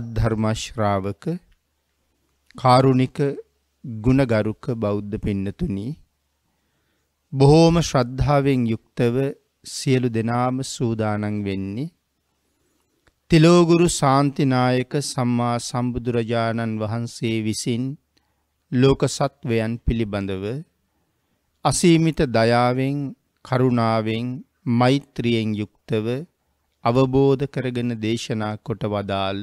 සද්ධර්මශ්‍රාවක කාරුණික ගුණගරුක බෞද්ධ පෙන්නතුනි බොහෝම ශ්‍රද්ධාවෙන් යුක්තව සියලු දෙනාම සූදානන් වෙන්නේ තිලෝගුරු සාන්තිනායක සම්මා සම්බුදුරජාණන් වහන්සේ විසින් ලෝකසත්වයන් පිළිබඳව අසීමිත දයාවෙන් කරුණාවෙන් මෛත්‍රියෙන් යුක්තව අවබෝධ කරගෙන දේශනා කොට වදාළ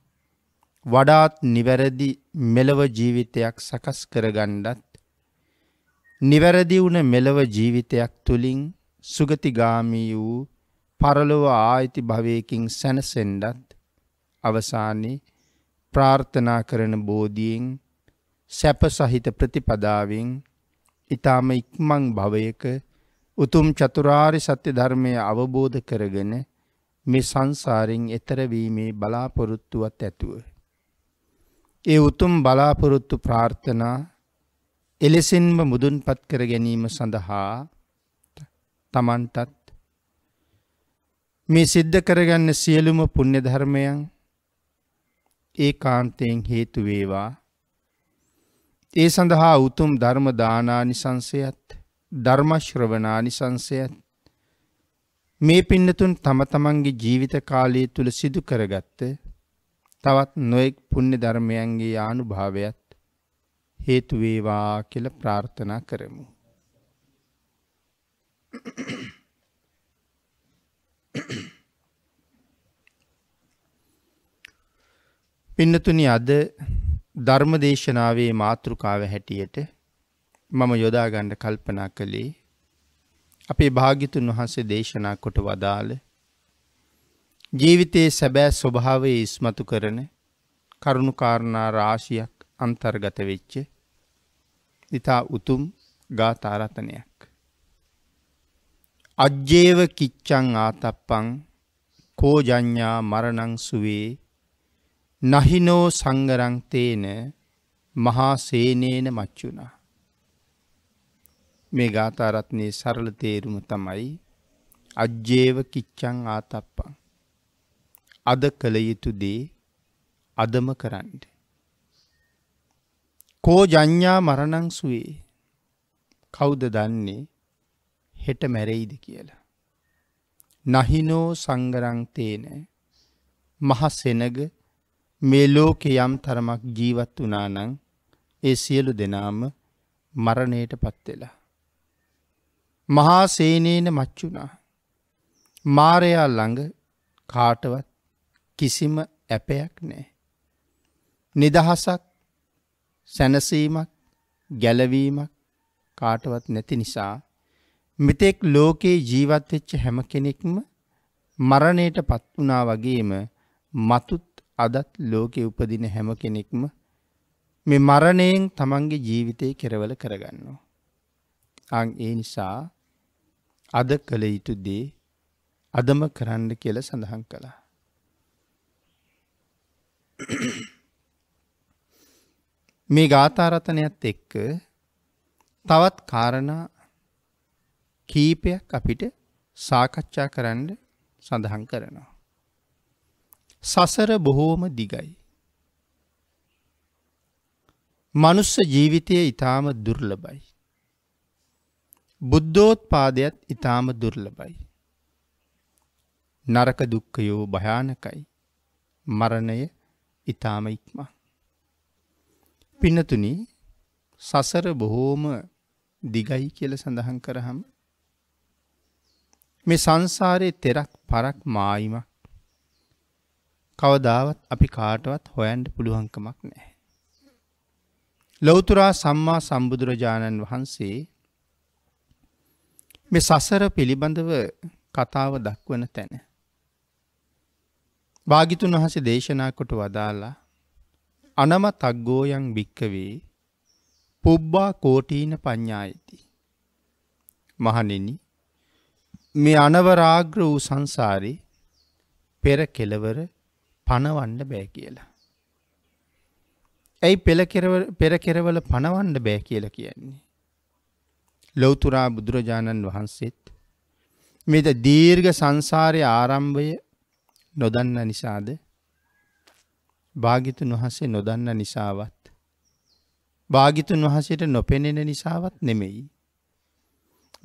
වඩාත් නිවැරදි මෙලව ජීවිතයක් සකස් කරගණ්ඩත් නිවැරදි වුණ මෙලව ජීවිතයක් තුළින් සුගතිගාමී වූ පරලොව ආයිති භවයකින් සැනසෙන්ඩත් අවසානයේ ප්‍රාර්ථනා කරන බෝධියෙන් සැප සහිත ප්‍රතිපදාවෙන් ඉතාම ඉක්මං භවයක උතුම් චතුරාරි සත්‍ය ධර්මය අවබෝධ කරගෙන මේ සංසාරෙන් එතරවීමේ බලාපොරොත්තුවත් ඇතුව. ඒ උතුම් බලාපොරොත්තු ප්‍රාර්ථනා එලෙසින්ම මුදුන්පත් කර ගැනීම සඳහා තමන්ටත් මේ සිද්ධ කරගන්න සියලුම පුුණ්‍ය ධර්මයන් ඒ කාන්තයෙන් හේතු වේවා ඒ සඳහා උතුම් ධර්ම දානානිසංසයත් ධර්මශ්‍රවනානිසංසයත් මේ පින්නතුන් තම තමන්ගේ ජීවිත කාලය තුළ සිදු කරගත්ත තවත් නොයෙක් පුණ්‍ය ධර්මයන්ගේ ආනුභාවයත් හේතු වේවා කියලා ප්‍රාර්ථනා කරමු. පින්නතුනි අද ධර්මදේශනාවේ මාතෘකාව හැටියට මම යොදාගණ්ඩ කල්පනා කළේ අපේ භාගිතුන් වහන්සේ දේශනා කොට වදාළ ජීවිතයේ සැබෑ ස්වභාවය ඉස්මතු කරන කරුණු කාරණා රාශියක් අන්තර්ගත වෙච්ච ඉතා උතුම් ගාතාරතනයක්. අජ්ජේව කිච්චං ආතප්පං කෝජඥා මරණං සුවේ නහිනෝ සංගරංතේන මහා සේනේන මච්චුණා. මේ ගාතාරත්නය සරල තේරුම තමයි අජ්ජේව කිච්චං ආතප්පං අද කළ යුතු දේ අදම කරන්න. කෝ ජඥා මරණං සුවේ කවුද දන්නේ හෙට මැරෙයිද කියලා. නහිනෝ සංගරංතේන මහසෙනග මේ ලෝකෙ යම් තරමක් ජීවත් වනානං ඒ සියලු දෙනාම මරණයට පත්වෙලා. මහා සේනේන මච්චුනා මාරයා ළඟ කාටවත් කිසිම ඇපයක් නෑ. නිදහසක් සැනසීමක් ගැලවීමක් කාටවත් නැති නිසා මෙතෙක් ලෝකයේ ජීවත්වෙච්ච හැම කෙනෙක්ම මරණයට පත් වනා වගේම මතුත් අදත් ලෝකෙ උපදින හැම කෙනෙක්ම මේ මරණයෙන් තමන්ගේ ජීවිතය කෙරවල කරගන්නවා. අං ඒ නිසා අද කළ යුතු දේ අදම කරන්න කියල සඳහන් කළා. මේ ගාථාරතනයත් එක්ක තවත් කාරණා කීපයක් අපිට සාකච්ඡා කරන්න සඳහන් කරනවා. සසර බොහෝම දිගයි. මනුස්ස ජීවිතය ඉතාම දුර්ලබයි. බුද්ධෝත් පාදයත් ඉතාම දුර්ලබයි. නරක දුක්කයෝ භයානකයි මරණය ඊටාම ඉක්ම. පින්නතුනි සසර බොහෝම දිගයි කියල සඳහන් කරහම මේ සංසාරයේ තෙරක් පරක් මායිමක් කවදාවත් අපි කාටවත් හොයන්ට පුළුවන්කමක් නෑ. ලොවතුරා සම්මා සම්බුදුරජාණන් වහන්සේ මේ සසර පිළිබඳව කතාව දක්වන තැන. භාගිතුන් වහසේ දේශනා කොට වදාලා අනම තක්ගෝයන් භික්කවේ පුබ්බා කෝටීන ප්ඥායිති. මහනෙන මේ අනවරාග්‍ර වූ සංසාරි පෙර කෙලවර පණවන්න බෑ කියලා. ඇයි පෙර කෙරවල පණවන්න බෑ කියල කියන්නේ. ලොවතුරා බුදුරජාණන් වහන්සේත් මෙද දීර්ඝ සංසාරය ආරම්භය නොදන්න නිසාද භාගිතුන් වහන්සේ නොදන්න නිසාවත් භාගිතුන් වහසට නොපෙනෙන නිසාවත් නෙමෙයි.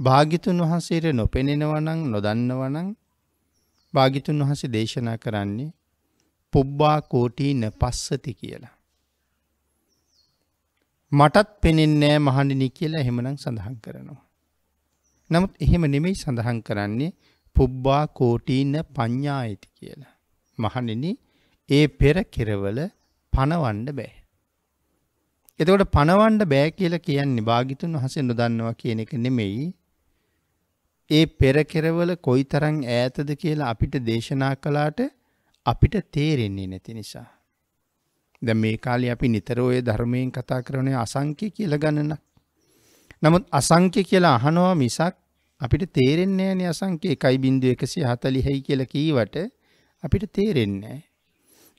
භාගිතුන් වහන්සේට නොපෙනෙනවනං නොදන්නවනං භාගිතුන් වහසේ දේශනා කරන්නේ පුබ්බා කෝටීන පස්සති කියලා. මටත් පෙනෙන්නෑ මහණිනි කියලා එහෙමනම් සඳහන් කරනවා. නමුත් එහෙම නෙමෙයි සඳහන් කරන්නේ පුබ්බා කෝටීන පඤ්ඤායති කියලා. මහණෙනි ඒ පෙර කෙරවල පණවන්න බෑ. එතකොට පණවන්න බෑ කියලා කියන්නේ භාගිතුන් වහන්සේ නොදන්නවා කියන එක නෙමෙයි. ඒ පෙර කෙරවල කොයිතරම් ඈතද කියලා අපිට දේශනා කළාට අපිට තේරෙන්නේ නැති නිසා. ද මේ කාලේ අපි නිතර ඔය ධර්මයෙන් කතා කරනේ අසංක්‍ය කියලා ගණන. නමුත් අසංක්‍ය කියලා අහනවා මිසක් අපිට තේරෙන්නේ නෑනේ අසංඛ්‍ය 1.140යි කියලා කීවට අපිට තේරෙන්නේ නෑ.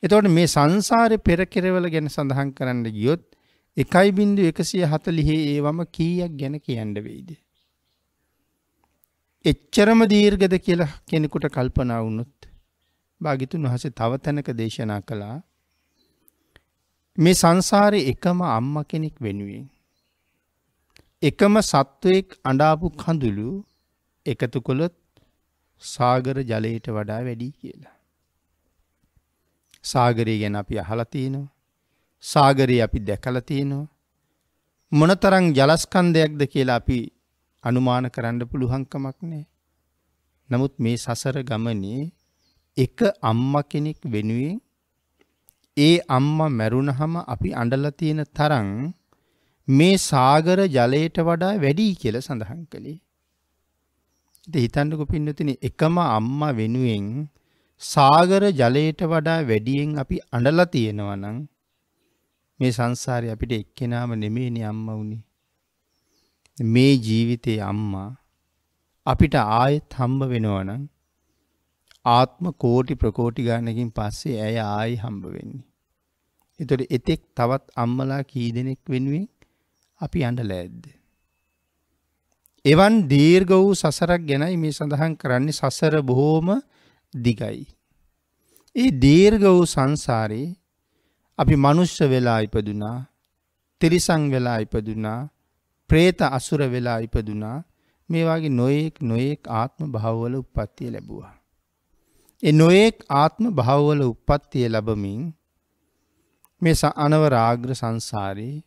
එතකොට මේ සංසාරේ පෙර කෙරවල ගැන සඳහන් කරන්න ගියොත් 1.140 ඒවම කීයක් ගැන කියන්න වෙයිද? එච්චරම දීර්ඝද කියලා කෙනෙකුට කල්පනා වුණොත් භාගිතුන් වහන්සේ තව තැනක දේශනා කළා මේ සංසාරේ එකම අම්මා කෙනෙක් වෙනුවෙන් එකම සත්වයෙක් අඩාපු කඳුළු එකතු කොළොත් සාගර ජලයට වඩා වැඩී කියලා. සාගරය ගැන අපි අහලතියනවා. සාගරයේ අපි දැකලතියනවා. මොනතරං ජලස්කන්දයක්ද කියලා අපි අනුමාන කරන්න පුළුහංකමක් නෑ. නමුත් මේ සසර ගමනේ එක අම්ම කෙනෙක් වෙනුවෙන් ඒ අම්ම මැරුණහම අපි අඩල තියෙන තරං මේ සාගර ජලයට වඩා වැඩි කියල සඳහන් කළේ. හිතන්නකු පින්නතින එකම අම්ම වෙනුවෙන් සාගර ජලයට වඩා වැඩියෙන් අපි අඩල තියෙනවනං මේ සංසාරය අපිට එක්කෙනාම නෙමේනි අම්ම වුණේ. මේ ජීවිතයේ අම්මා අපිට ආයෙත් හම්බ වෙනවනං ආත්ම කෝටි ප්‍රකෝටි ගානකින් පස්සේ ඇය ආයි හම්බ වෙන්නේ. එතොට එතෙක් තවත් අම්මලා කී දෙනෙක් වෙනුවෙන් අපි අඬල ඇද්ද. එවන් දීර්ග වූ සසරක් ගැනයි මේ සඳහන් කරන්නේ සසර බොහෝම දිගයි. ඒ දීර්ග වූ සංසාරයේ අපි මනුෂ්‍ය වෙලා ඉපදුනා තිරිසං වෙලා ඉපදුනා ප්‍රේත අසුර වෙලා ඉපදුනා මේවාගේ නොයෙක් නොයෙක් ආත්ම භවවල උපත්තිය ලැබවා. එ නොයෙක් ආත්ම භවවල උපත්තිය ලබමින් මේ අනවරාග්‍ර සංසාරයේ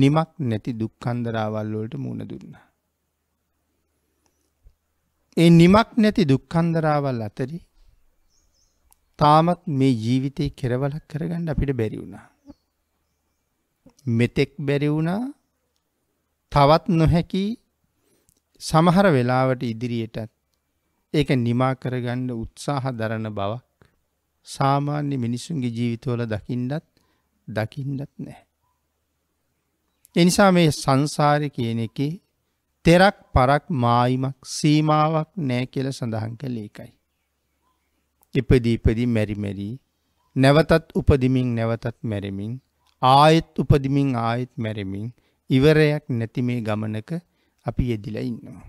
නිමක් නැති දුක්කන්දරාවල් වලට මුණ දුන්නා. ඒ නිමක් නැති දුක්කන්දරාවල් අතරි තාමත් මේ ජීවිතය කෙරවලක් කරගන්න අපිට බැරි වුණා. මෙතෙක් බැරි වුණා තවත් නොහැකි සමහර වෙලාවට ඉදිරියටත් ඒක නිමා කරගන්න උත්සාහ දරන බවක් සාමාන්‍ය මිනිසුන්ගේ ජීවිතවල දකිින්ඩත් දකිින්ඩත් නෑ. එනිසා මේ සංසාරය කියන එක තෙරක් පරක් මායිමක් සීමාවක් නෑ කියල සඳහන් කළ ඒකයි. ඉපදීපදි මැරිමැරී නැවතත් උපදිමින් නැවතත් මැරමින් ආයෙත් උපදිමින් ආයෙත් මැරමින් ඉවරයක් නැති මේ ගමනක අපි යෙදිල ඉන්නවා.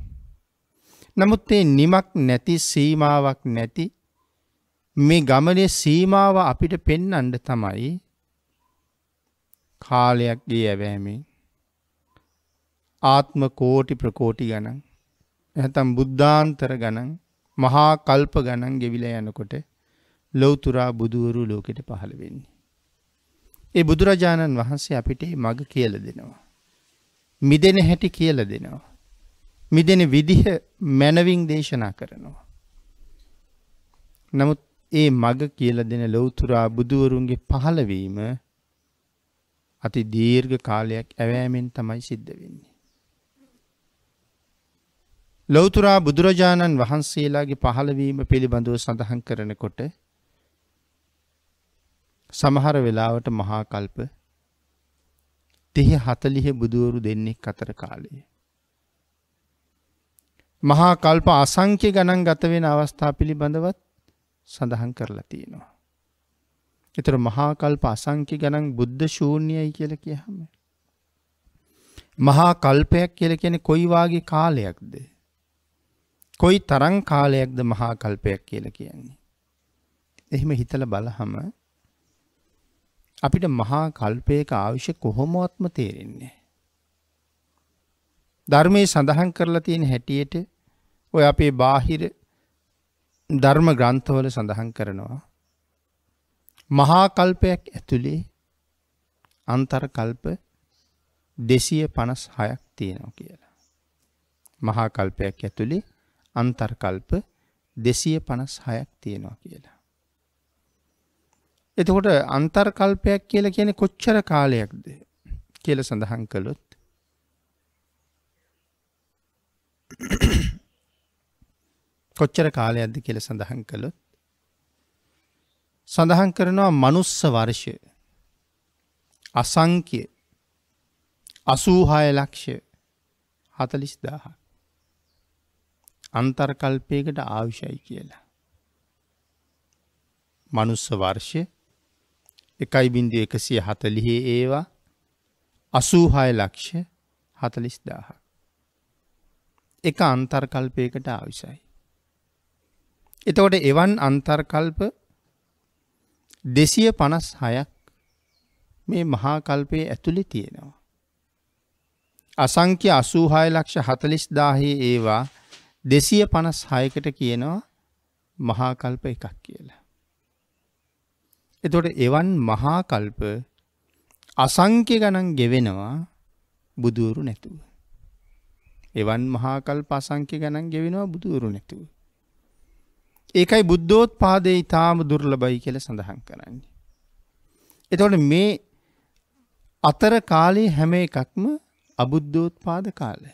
නමුත් ඒ නිමක් නැති සීමාවක් නැති මේ ගමනේ සීමාව අපිට පෙන් අන්ඩ තමයි කාලයක් ගේ ඇවෑමේ ආත්ම කෝටි ප්‍රකෝටි ගණන් නැතම් බුද්ධාන්තර ගණන් මහා කල්ප ගණන් ගෙවිල යනකොට ලොවතුරා බුදුවරු ලෝකෙට පහළ වෙන්නේ. ඒ බුදුරජාණන් වහන්සේ අපිට මඟ කියල දෙනවා. මිදෙන හැටි කියල දෙනවා. මිදෙන විදිහ මැනවින් දේශනා කරනවා. නමුත් ඒ මග කියල දෙන ලොවතුරා බුදුවරුන්ගේ පහළවීම අති දීර්ඝ කාලයක් ඇවෑමෙන් තමයි සිද්ධ වෙන්නේ. ලෞතුරා බුදුරජාණන් වහන්සේලාගේ පහළවීම පිළිබඳව සඳහන් කරනකොට සමහර වෙලාවට මහාකල්ප තිහි හතලිහෙ බුදුවරු දෙන්නෙක් අතර කාලය. මහා කල්ප අසංක්‍ය ගණන් ගතවෙන අවස්ථා පිළිබඳවත් සඳහන් කරලා තියෙනවා. එතර මහාකල්ප අසංක්‍ය ගණන් බුද්ධ ශූන්‍යයයි කියල කියහම. මහා කල්පයක් කියල කියෙන කොයිවාගේ කාලයක්ද. කොයි තරං කාලයක්ද මහා කල්පයක් කියල කියන්නේ. එහෙම හිතල බලහම අපිට මහා කල්පයක ආවිශ්‍ය කොහොමවත්ම තේරෙන්නේ. ධර්මය සඳහන් කරලා තියෙන හැටියට ඔය අපේ බාහිර ධර්ම ග්‍රන්ථවල සඳහන් කරනවා. මහා කල්පයක් ඇතුළේ අන්තර් කල්ප දෙසිය පනස් හයක් තියෙනවා කියලා. මහා කල්පයක් ඇතුළේ අන්තර්කල්ප දෙසිය පනස් හයක් තියෙනවා කියලා. එතකොට අන්තර්කල්පයක් කියල කියන කොච්චර කාලයක්ද කියල සඳහන් කළොත් කොච්චර කාලයක්ද කියල සඳහන් කළොත් සඳහන් කරනවා මනුස්ස වර්ෂය අසංකය අසූහාය ලක්ෂ හතලිස් දාහක් අන්තර්කල්පයකට ආවිෂයි කියලා. මනුස්ස වර්ෂය එකයි බින්දු එකසිය හතලිහේ ඒවා අසූහාය ලක්ෂ හතලිස් දාහ. එක අන්තර්කල්පයකට ආවිසයි. එතකොට එවන් අන්තර්කල්ප දෙසිය පනස් හයක් මේ මහාකල්පය ඇතුළි තියෙනවා. අසංක්‍ය අසූහාය ලක්ෂ හතලිස් දාහේ ඒවා දෙසිය පනස් හයකට කියනවා මහාකල්ප එකක් කියලා. එතොට එවන් මහාකල්ප අසංක්‍ය ගණන් ගෙවෙනවා බුදුවරු නැතුව. එවන් මහාකල් පසංක්‍ය ගණන් ගෙවෙනවා බුදුවරු නැතුව. ඒකයි බුද්ධෝත් පාදේ ඉතාම දුර්ලබයි කියල සඳහන් කරන්නේ. එතොට මේ අතර කාලේ හැම එකක්ම අබුද්ධෝත් පාද කාලය.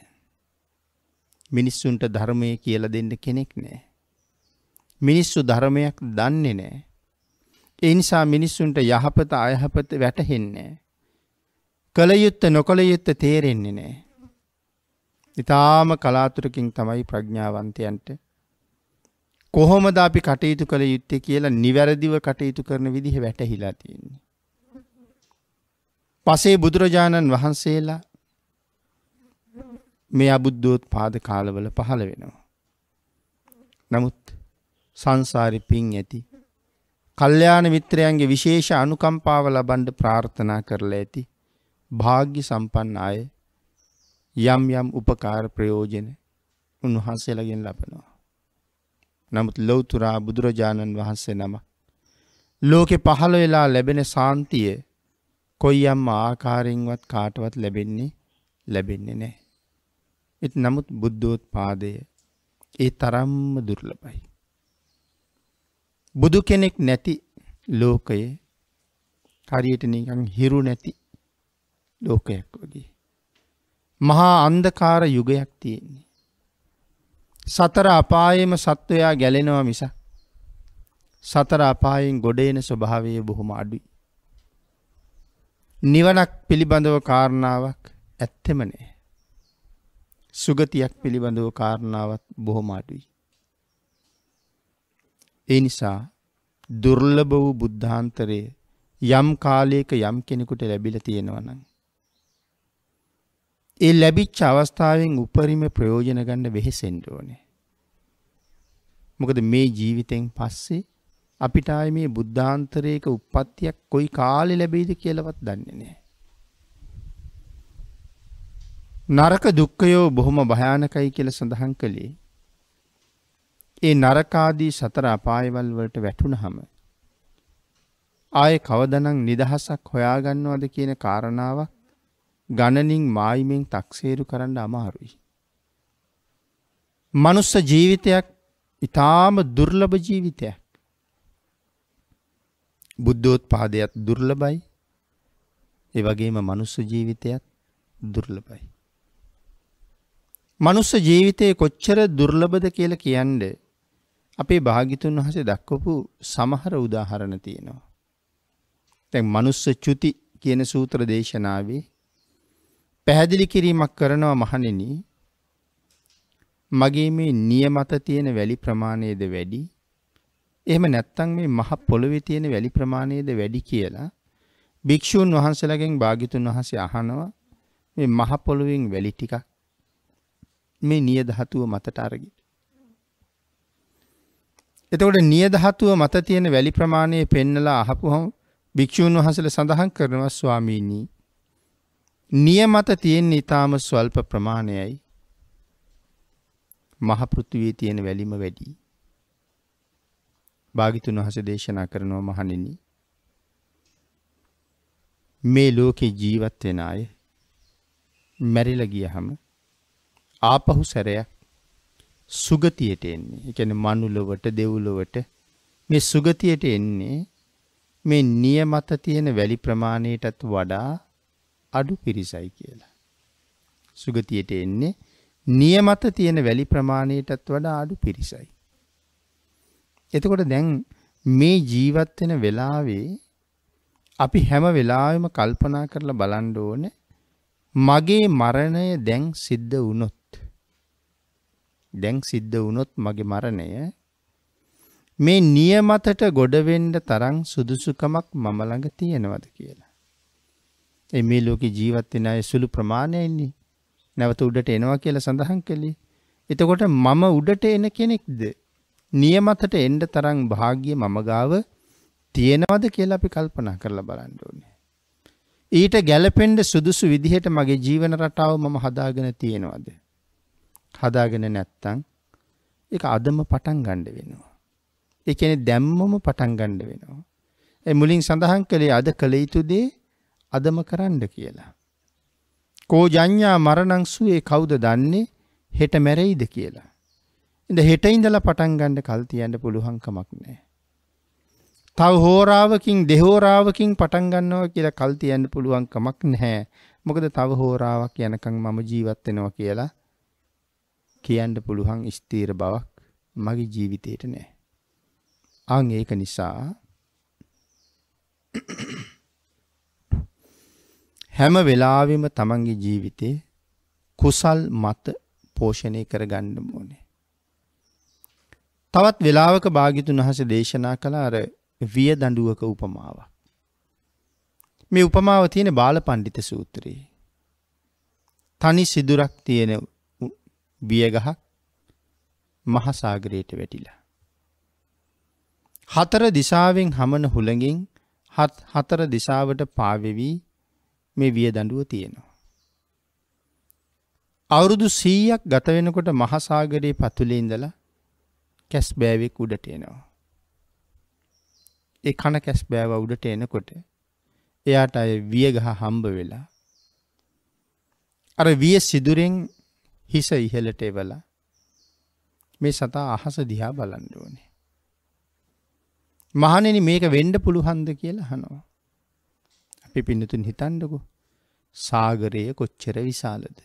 මිනිස්සුන්ට ධර්මය කියල දෙන්න කෙනෙක් නෑ. මිනිස්සු ධර්මයක් දන්නේ නෑ. එනිසා මිනිස්සුන්ට යහපත අයහපත වැටහෙන්නේ. කළයුත්ත නොකළයුත්ත තේරෙන්නේ නෑ. ඉතාම කලාතුරකින් තමයි ප්‍රඥාවන්තයන්ට. කොහොමද අපි කටයුතු කළ යුත්තේ කියලා නිවැරදිව කටයුතු කරන විදිහ වැටහිලා තියෙන්නේ. පසේ බුදුරජාණන් වහන්සේලා මේ අබුද්ධෝත් පාද කාලවල පහළ වෙනවා. නමුත් සංසාරි පින් ඇති. කල්්‍යයාන මිත්‍රයන්ගේ විශේෂ අනුකම්පාව ලබන්ඩ ප්‍රාර්ථනා කරලා ඇති භාග්‍ය සම්පන්න අය යම් යම් උපකාර ප්‍රයෝජන උන්වහන්සේලගෙන් ලබනවා. නමුත් ලොවතුරා බුදුරජාණන් වහන්සේ නම. ලෝකෙ පහළ වෙලා ලැබෙන සාන්තිය කොයි අම්ම ආකාරෙන්වත් කාටවත් ලැබෙන්නේ ලැබෙන්නේ නෑ. එත් නමුත් බුද්ධෝත් පාදය ඒ තරම්ම දුර්ලබයි. බුදු කෙනෙක් නැති ලෝකය හරියට නිකන් හිරු නැති ලෝකයක් වගේ. මහා අන්දකාර යුගයක් තියෙන්නේ. සතර අපායේම සත්වයා ගැලෙනවා මිස සතර අපායෙන් ගොඩේන ස්වභාවය බොහොම අඩුයි. නිවනක් පිළිබඳව කාරණාවක් ඇත්තෙමනේ. සුගතියක් පිළිබඳව කාරණාවත් බොහොම අඩුයි. ඒ නිසා දුර්ලභ වූ බුද්ධාන්තරය යම් කාලයක යම් කෙනෙකුට ලැබිල තියෙනවනං. ඒ ලැබිච් අවස්ථාවෙන් උපරිම ප්‍රයෝජන ගණ්ඩ වෙහෙසෙන්ඩෝනේ. මොකද මේ ජීවිතෙන් පස්සේ අපිටාය මේ බුද්ධාන්තරයක උපත්තියක් කොයි කාලෙ ලැබේද කියලවත් දන්නේ නෑ. නරක දුක්කයෝ බොහොම භයානකයි කියල සඳහන් කළේ. ඒ නරකාදී සතර අපායවල් වලට වැටුණහම. ආය කවදනං නිදහසක් හොයාගන්නවද කියන කාරණාවක් ගණනින් මායිමෙන් තක්සේරු කරන්න අමාරුයි. මනුස්ස ජීවිතයක් ඉතාම දුර්ලභ ජීවිතයක්. බුද්ධෝත් පාදයක් දුර්ලබයි එවගේම මනුස්ස ජීවිතයත් දුර්ලබයි. මනුස්ස ජීවිතයේ කොච්චර දුර්ලබද කියල කියන්ඩ අපේ භාගිතුන් වහසේ දක්වපු සමහර උදාහරණ තියෙනවා. තැන් මනුස්ස චුති කියන සූත්‍ර දේශනාවේ පැහැදිලි කිරීමක් කරනවා මහනෙන මගේ මේ නියමත තියෙන වැලි ප්‍රමාණයද වැඩි එහෙම නැත්තං මේ මහ පොළොවෙ තියෙන වැලි ප්‍රමාණයද වැඩි කියලා භික්‍ෂූන් වහන්සලගෙන් භාගිතුන් වහසේ අහනවා මේ මහ පොළොවෙන් වැලි ටිකක් මේ නියධාතුව මතට අරගෙන. එතකොට නියධාතුව මත තියෙන වැලි ප්‍රමාණය පෙන්නලා අහපුහම භික්‍ෂූන් වහසල සඳහන් කරනවා ස්වාමීනී. නියමත තියෙන් ඉතාම ස්වල්ප ප්‍රමාණයයි මහපෘතුවී තියෙන වැලිම වැඩි. භාගිතුන් වහස දේශනා කරනවා මහනිනි. මේ ලෝකෙ ජීවත් වෙන අය මැරිලගිය හම ආපහු සැරයක් සුගතියට එන්නේ එකන මනුලොවට දෙව්ලොවට මේ සුගතියට එන්නේ මේ නියමත තියෙන වැලි ප්‍රමාණයටත් වඩා අඩු පිරිසයි කියලා. සුගතියට එන්නේ නියමත තියෙන වැලි ප්‍රමාණයටත් වඩා අඩු පිරිසයි. එතකොට දැන් මේ ජීවත් වෙන වෙලාවේ අපි හැම වෙලාවෙම කල්පනා කරලා බලන්න ඕනේ මගේ මරණය දැන් සිද්ධ වුණොත් දැන් සිද්ධ වුණොත් මගේ මරණය මේ නියමතට ගොඩවෙන්න තරම් සුදුසුකමක් මම ළඟ තියෙනවද කියලා. ඒ මේ ලෝකේ ජීවත් වෙන අය සුළු ප්‍රමාණයන්නේ නැවත උඩට එනවා කියලා සඳහන් කළේ. එතකොට මම උඩට එන කෙනෙක්ද? නියමතට එන්න තරම් වාග්ය මම ගාව තියෙනවද කියලා අපි කල්පනා කරලා බලන්න ඕනේ. ඊට ගැළපෙන්න සුදුසු විදිහට මගේ ජීවන රටාව මම හදාගෙන තියෙනවද? හදාගෙන නැත්තං එක අදම පටන් ගණ්ඩ වෙනවා. එකන දැම්මම පටන් ගණ්ඩ වෙනවා. ඇ මුලින් සඳහන් කළේ අද කළ යුතුදේ අදම කරන්න කියලා. කෝජඥා මරණංසුවේ කවුද දන්නේ හෙට මැරෙයිද කියලා. එඳ හෙටයින්දල පටන් ගණ්ඩ කල්තියන්ට පුළුහංකමක් නෑ. තව හෝරාවකින් දෙහෝරාවකින් පටන්ගන්නවා කියලා කල්තියන්න පුළුවන්කමක් නැහැ මොකද තව හෝරාවක් යනකං මම ජීවත්වෙනවා කියලා කියන්න පුළුවන් ස්ථීර බවක් මගේ ජීවිතයට නෑ. අං ඒක නිසා හැම වෙලාවෙම තමන්ගේ ජීවිතේ කුසල් මත පෝෂණය කරගන්න ඕනේ. තවත් වෙලාවක භාගිතුන් වහස දේශනා කළ අර විය දඩුවක උපමාව. මේ උපමාව තියෙන බාල පණ්ඩිත සූත්‍රයේ. තනි සිදුරක් තියෙන බියගහක් මහසාගරයට වැටිලා. හතර දිසාවෙන් හමන හුළඟින් හත් හතර දිසාවට පාවෙවී මේ විය දඩුව තියෙනවා. අවුරුදු සීයක් ගතවෙනකොට මහසාගරයේ පතුලේ ඉඳල කැස් බෑවෙක් උඩට එනවා. ඒ කන කැස් බෑව උඩට එනකොට එයාට අය වියගහ හම්බ වෙලා අර විය සිදුරෙන් හිස ඉහලට එවලා මේ සතා අහස දිහා බලන්න ඕනේ. මහනෙන මේක වෙන්ඩ පුළුහන්ද කියලා හනවා. අපි පින්නතුන් හිතන්ඩකු සාගරය කොච්චර විශාලද.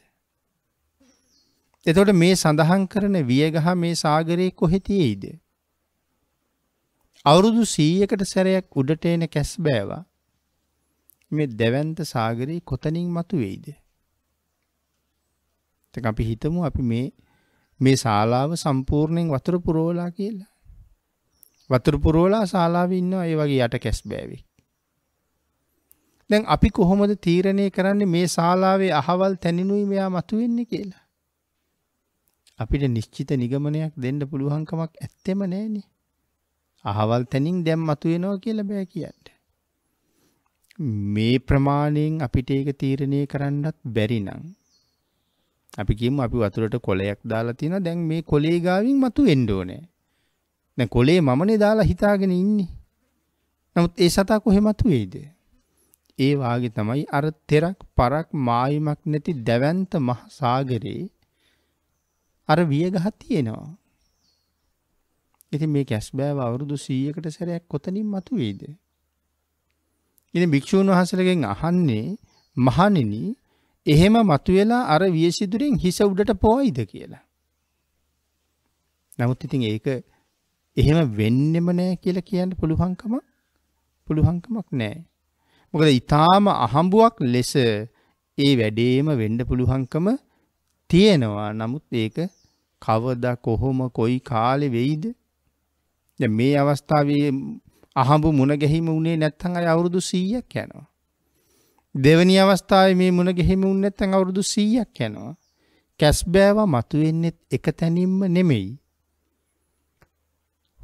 එතොට මේ සඳහන් කරන වියගහ මේ සාගරයේ කොහෙතියෙයිද. අවුරුදු සීයකට සැරයක් උඩට එන කැස් බෑවා මේ දැවන්ත සාගරයේ කොතනින් මතු වෙයිද. දැන් අපි හිතමු අපි මේ මේ ශාලාව සම්පූර්ණයෙන් වතුර පුරවලා කියලා. වතුර පුරවලා ශාලාවේ ඉන්නවා ඒ වගේ යට කැස් බෑවේ. දැන් අපි කොහොමද තීරණය කරන්නේ මේ ශාලාවේ අහවල් තැනිනුයි මෙයා මතුවෙන්නේ කියලා? අපිට නිශ්චිත නිගමනයක් දෙන්න පුළුවන්කමක් ඇත්තෙම නෑනේ. අහවල් තැනින් දැන් මතුවෙනවා කියලා බෑ කියන්න. මේ ප්‍රමාණයෙන් අපිට ඒක තීරණය කරන්නත් බැරි නම් අපි කියමු අපි වතුරට කොලයක් දාලා තියෙනවා දැන් මේ කොලේ ගාවින් මතු වෙන්න ඕනේ. දැන් කොලේ මමනේ දාලා හිතාගෙන ඉන්නේ. නමුත් ඒ සතා කොහෙ මතු වෙයිද? ඒ වාගේ තමයි අර තෙරක් පරක් මායිමක් නැති දැවැන්ත මහ සාගරේ අර වියගහ තියෙනවා. ඉතින් මේ කැස්බෑව අවුරුදු 100කට සැරයක් කොතනින් මතු වෙයිද? ඉතින් භික්ෂූන් වහන්සේලගෙන් අහන්නේ මහණෙනි එහෙම මතුවෙලා අර වියසිදුරෙන් හිස උඩට පොයිද කියලා. නමුත් ඉතින් ඒක එහෙම වෙන්නෙම නෑ කියලා කියන්න පුළුවන්කම පුළුවන්කමක් නෑ. මොකද ඊටාම අහඹුවක් ලෙස ඒ වැඩේම වෙන්න පුළුවන්කම තියෙනවා. නමුත් ඒක කවදා කොහොම කොයි කාලේ වෙයිද? දැන් මේ අවස්ථාවේ අහඹු මුණ ගැහිම උනේ නැත්නම් අය අවුරුදු 100ක් යනවා. දෙවනි අවස්ථාවේ මේ මුණ ගෙහිමුන් නැත්නම් අවුරුදු 100ක් යනවා. කැස්බෑවා මතුවෙන්නේ එක තැනින්ම නෙමෙයි.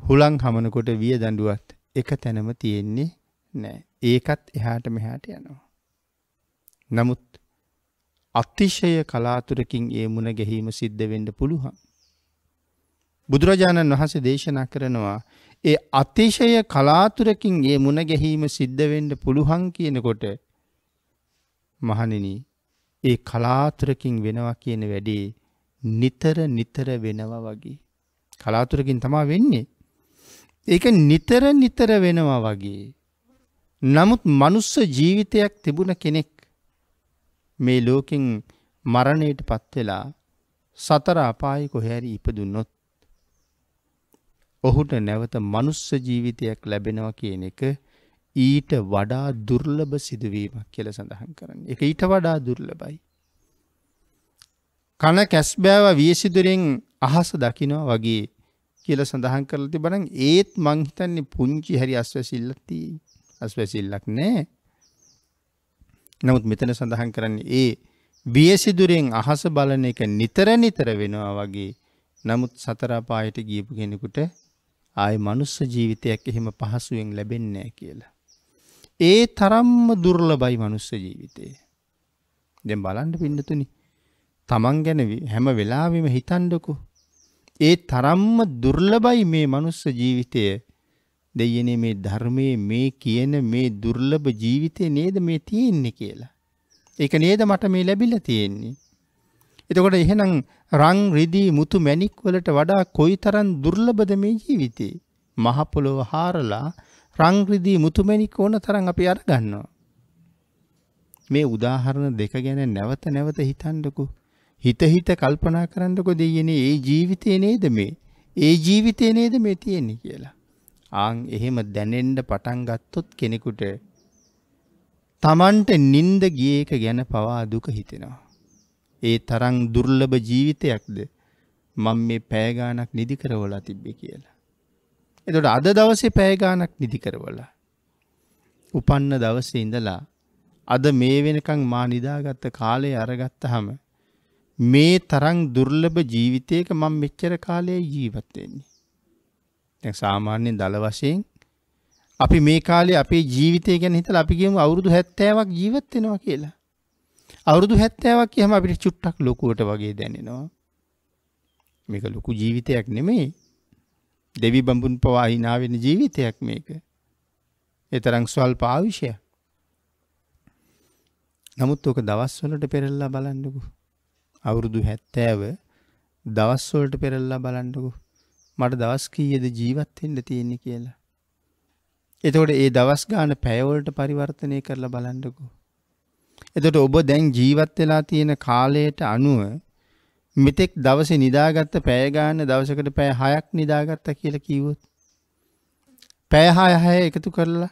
හුලං හමනකොට විය දඬුවත් එක තැනම තියෙන්නේ නෑ. ඒකත් එහාට මෙහාට යනවා. නමුත් අතිශය කලාතුරකින් ඒ මුණ ගැහිම සිද්ධ වෙන්න පුළුවන්. බුදුරජාණන් වහන්සේ දේශනා කරනවා ඒ අතිශය කලාතුරකින් ඒ මුණ ගැහිම සිද්ධ වෙන්න පුළුවන් කියනකොට මහණෙනි ඒ කලාතුරකින් වෙනවා කියන වැඩේ නිතර නිතර වෙනවා වගේ. කලාතුරකින් තමා වෙන්නේ. ඒක නිතර නිතර වෙනවා වගේ. නමුත් මනුස්ස ජීවිතයක් තිබුණ කෙනෙක් මේ ලෝකෙන් මරණයට පත්වෙලා සතර අපායි කොහැරි ඉපදුන්නොත්. ඔහුට නැවත මනුස්ස ජීවිතයක් ලැබෙනවා කියන එක ඊට වඩා දුර්ලභ සිදුවීමක් කියල සඳහන් කරන්න. එක ඊට වඩා දුර්ලබයි. කන කැස්බෑව වියසිදුරෙන් අහස දකිනවා වගේ කියල සඳහන් කරලති බරන් ඒත් මංහිතන්නේ පුංචි හරි අස්වැසිල්ලති අස්වැසිල්ලක් නෑ. නමුත් මෙතන සඳහන් කරන්නේ ඒ වියසිදුරෙන් අහස බලන එක නිතර නිතර වෙනවා වගේ නමුත් සතරාපායට ගියපු කෙනෙකුට ආය මනුස්ස ජීවිතයක් එහෙම පහසුවෙන් ලැබෙන්නේ කියලා. ඒ තරම්ම දුර්ලබයි මනුස්ස ජීවිතය. දෙම් බලන්ඩ පින්නතුනි. තමන් ගැන හැම වෙලාවිම හිතන්ඩකු. ඒ තරම්ම දුර්ලබයි මේ මනුස්ස ජීවිතය දෙයනේ මේ ධර්මයේ මේ කියන මේ දුර්ලභ ජීවිතය නේද මේ තියෙන්නේ කියලා. ඒක නේද මට මේ ලැබිල තියෙන්නේ. එතකොට එහෙනම් රං රිදී මුතු මැණික් වලට වඩා කොයිතරම් දුර්ලභද මේ ජීවිතේ. මහපොළොව හාරලා රංග්‍රදී මුතුමැණික් ඕන තරම් අපි අරගන්නවා. මේ උදාහරණ දෙක ගැන නැවත නැවත හිතන්නකෝ. හිත හිත කල්පනා කරන්නකෝ දෙයනේ ඒ ජීවිතේ නේද මේ? ඒ ජීවිතේ නේද මේ තියෙන්නේ කියලා. ආන් එහෙම දැනෙන්න පටන් ගත්තොත් කෙනෙකුට Tamanට නිින්ද ගිය එක ගැන පවා දුක හිතෙනවා. ඒ තරම් දුර්ලභ ජීවිතයක්ද මම මේ පෑගානක් නිදි කරවලා තිබ්බේ කියලා. එතොට අද දවසේ පෑගානක් නිදිකරවලා. උපන්න දවසේ ඉඳලා අද මේ වෙනකං මා නිදාගත්ත කාලේ අරගත්ත හම මේ තරං දුර්ලභ ජීවිතයක මං මෙච්චර කාලයේ ජීවත්වෙන්නේ. තැ සාමාන්‍යෙන් දළ වශයෙන් අපි මේ කාලේ අපේ ජීවිතය ගැන හිතල අපිගේම අවුරුදු හැත්තෑවක් ජීවත්වෙනවා කියලා. අවුරුදු හැත්තෑවක් කියහම අපිට චුට්ටක් ලොකුවට වගේ දැනෙනවා. මේක ලොකු ජීවිතයක් නෙමේ දෙවි බඹුන් පවා හිනා වෙන ජීවිතයක් මේක. ඒ තරම් ස්වල්ප ආයුෂයක්. නමුත් ඕක දවස්වලට පෙරලලා බලන්නකෝ. අවුරුදු 70 දවස්වලට පෙරලලා බලන්නකෝ. මට දවස් කීයද ජීවත් වෙන්න තියෙන්නේ කියලා. එතකොට ඒ දවස් ගාන පැයවලට පරිවර්තනය කරලා බලන්නකෝ. එතකොට ඔබ දැන් ජීවත් වෙලා තියෙන කාලයට අනුව මෙතෙක් දවසේ නිදාගත්ත පැය ගන්න දවසකට පැය 6ක් නිදාගත්තා කියලා කිව්වොත් පැය 6 6 එකතු කරලා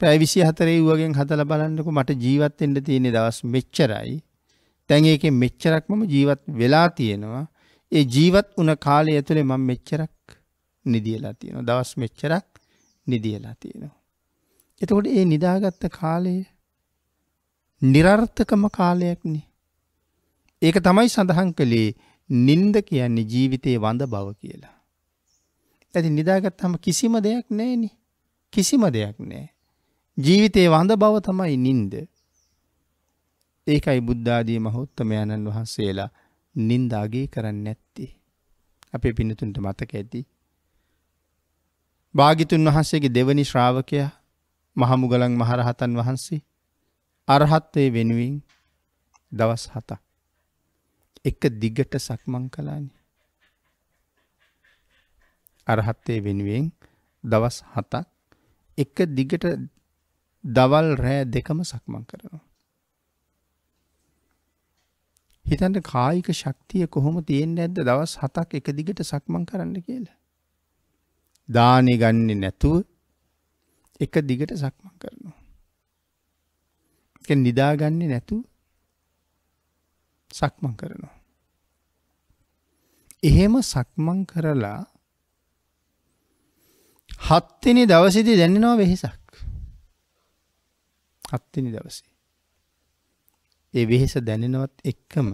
පැය 24 ඌවගෙන් හදලා බලන්නකෝ මට ජීවත් වෙන්න තියෙන දවස් මෙච්චරයි. දැන් ඒකෙන් මෙච්චරක් මම ජීවත් වෙලා තියෙනවා. ඒ ජීවත් වුණ කාලය ඇතුලේ මම මෙච්චරක් නිදියලා තියෙනවා. දවස් මෙච්චරක් නිදියලා තියෙනවා. එතකොට ඒ නිදාගත්ත කාලය નિરර්ථකම කාලයක්නේ. ඒක තමයි සඳහන් කළේ නින්ද කියන්නේ ජීවිතයේ වඳ බව කියලා. ඇති නිදාගත්තම කිසිම දෙයක් නෑනි කිසිම දෙයක් නෑ. ජීවිතයේ වඳ බව තමයි නින්ද. ඒකයි බුද්ධාදී මහොත්තමයණන් වහන්සේලා නින්දාගේ කරන්න නැත්තේ. අපේ පිනතුන්ට මතක ඇති. භාගිතුන් වහන්සේගේ දෙවනි ශ්‍රාවකයා මහමුගලන් මහරහතන් වහන්සේ අරහත්වය වෙනුවෙන් දවස් හතක්. එක දිගට සක්මන් කලානි. අරහත්තේ වෙනුවෙන් දවස් හතක් එක දිගට දවල් රෑ දෙකම සක්මන් කරනවා. හිතන්ට කායික ශක්තිය කොහොම තියෙන් ඇද්ද දවස් හතක් එක දිගට සක්මන් කරන්න කියලා. දානෙ ගන්නේ නැතුව එක දිගට සක්මන් කරනවා. නිදාගන්නේ නැතුව සක්මන් කරනවා. එහෙම සක්මන් කරලා හත්තිනි දවසිදි දැනෙනවා වෙහෙසක්. හත්තිනි දවසේ. ඒ වෙහෙස දැනෙනවත් එක්කම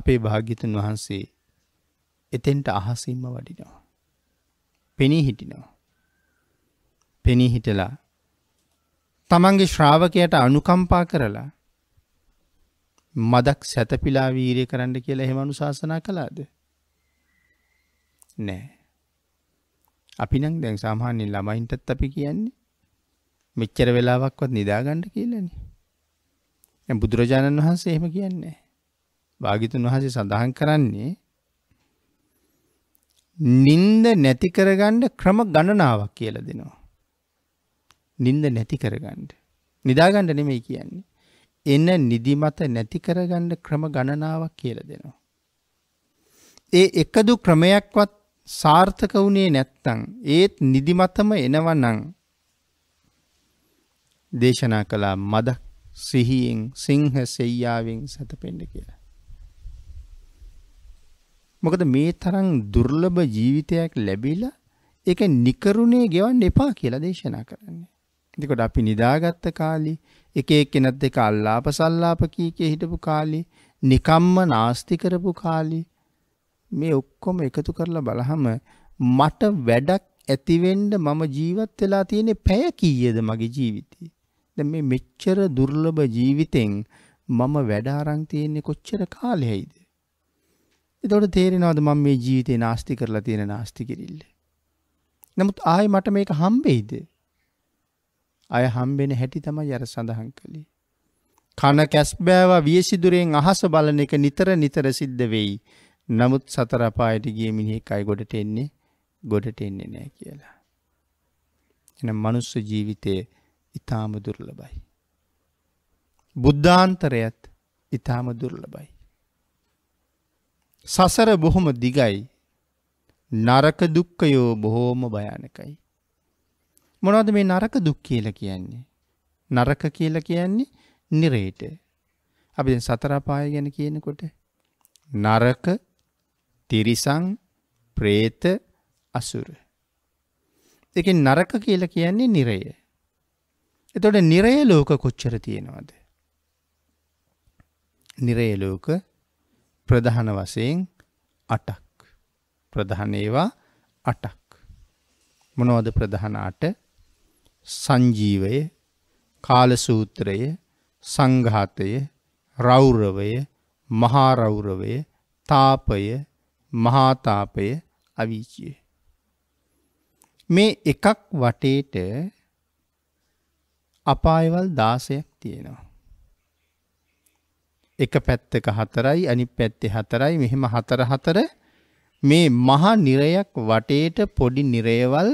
අපේ භාග්‍යතුන් වහන්සේ එතෙන්ට අහසිම්ම වඩිනවා. පෙනී හිටිනවා. පෙනී හිටලා තමන්ගේ ශ්‍රාවකයට අනුකම්පා කරලා මදක් සැතපිලා වීරය කරන්න කියලා එහෙම අනුශාසනා කළාද. නෑ. අපි නම් දැන් සාමාන්‍යයෙන් ළමයින්ටත් අපි කියන්නේ මෙච්චර වෙලාවක්වත් නිදාගන්න කියලානේ. දැන් බුදුරජාණන් වහන්සේ එහෙම කියන්නේ භාගිතුන් වහන්සේ සඳහන් කරන්නේ නිින්ද නැති කරගන්න ක්‍රම ගණනාවක් කියලා දෙනවා. නිින්ද නැති කරගන්න. නිදාගන්න නෙමෙයි කියන්නේ. එන නිදිමත නැති කරගන්න ක්‍රම ගණනාවක් කියල දෙනවා. ඒ එකදු ක්‍රමයක්වත් සාර්ථක වුණේ නැත්තං ඒත් නිදිමතම එනවනං දේශනා කළා මද සිහියෙන් සිංහ සෙයියාවෙන් සැතපෙන්ඩ කියලා. මොකද මේ තරං දුර්ලභ ජීවිතයක් ලැබිලා එක නිකරුණේ ගෙවන් එපා කියලා දේශනා කරන්නේ. එතකොට අපි නිදාගත්ත කාලේ එක එක්කෙනත් දෙක අල්ලාප සල්ලාප කී කී හිටපු කාලේ නිකම්ම නාස්ති කරපු කාලේ මේ ඔක්කොම එකතු කරලා බලහම මට වැඩක් ඇති වෙන්න මම ජීවත් වෙලා තියෙන්නේ පැය කීයද මගේ ජීවිතේ දැන් මේ මෙච්චර දුර්ලභ ජීවිතෙන් මම වැඩ අරන් තියෙන්නේ කොච්චර කාලෙයිද එතකොට තේරෙනවද මම මේ ජීවිතේ නාස්ති කරලා තියෙන නාස්ති කිරිල්ල නමුත් ආයේ මට මේක හම්බෙයිද අය හම්බෙන හැටි තමයි අර සඳහන් කළේ. කන කැස්බෑවා වියසිදුරෙන් අහස බලන එක නිතර නිතර සිද්ධ වෙයි. නමුත් සතරපායට ගිය මිනිහෙක් අයි ගොඩට එන්නේ ගොඩට එන්නේ නෑ කියලා. එන මනුස්ස ජීවිතය ඉතාම දුර්ලබයි. බුද්ධාන්තරයත් ඉතාම දුර්ලබයි. සසර බොහොම දිගයි නරක දුක්කයෝ බොහෝම භයානකයි. මොනවද මේ නරක දුක් කියලා කියන්නේ? නරක කියලා කියන්නේ නිරේට. අපි දැන් සතර අපාය ගැන කියනකොට නරක, තිරිසං, പ്രേත, අසුර. ඒකෙන් නරක කියලා කියන්නේ නිරය. එතකොට නිරය ලෝක කොච්චර තියෙනවද? නිරය ලෝක ප්‍රධාන වශයෙන් 8ක්. ප්‍රධාන ඒවා 8ක්. මොනවද ප්‍රධාන 8? සංජීවය කාලසූත්‍රය සංඝාතය රෞරවය මහාරෞරවය තාපය මහාතාපය අවීචිය. මේ එකක් වටේට අපායවල් දාසයක් තියෙනවා. එක පැත්තක හතරයි අනි පැත්තෙ හතරයි මෙහෙම හතර හතර මේ මහා නිරයක් වටේට පොඩි නිරේවල්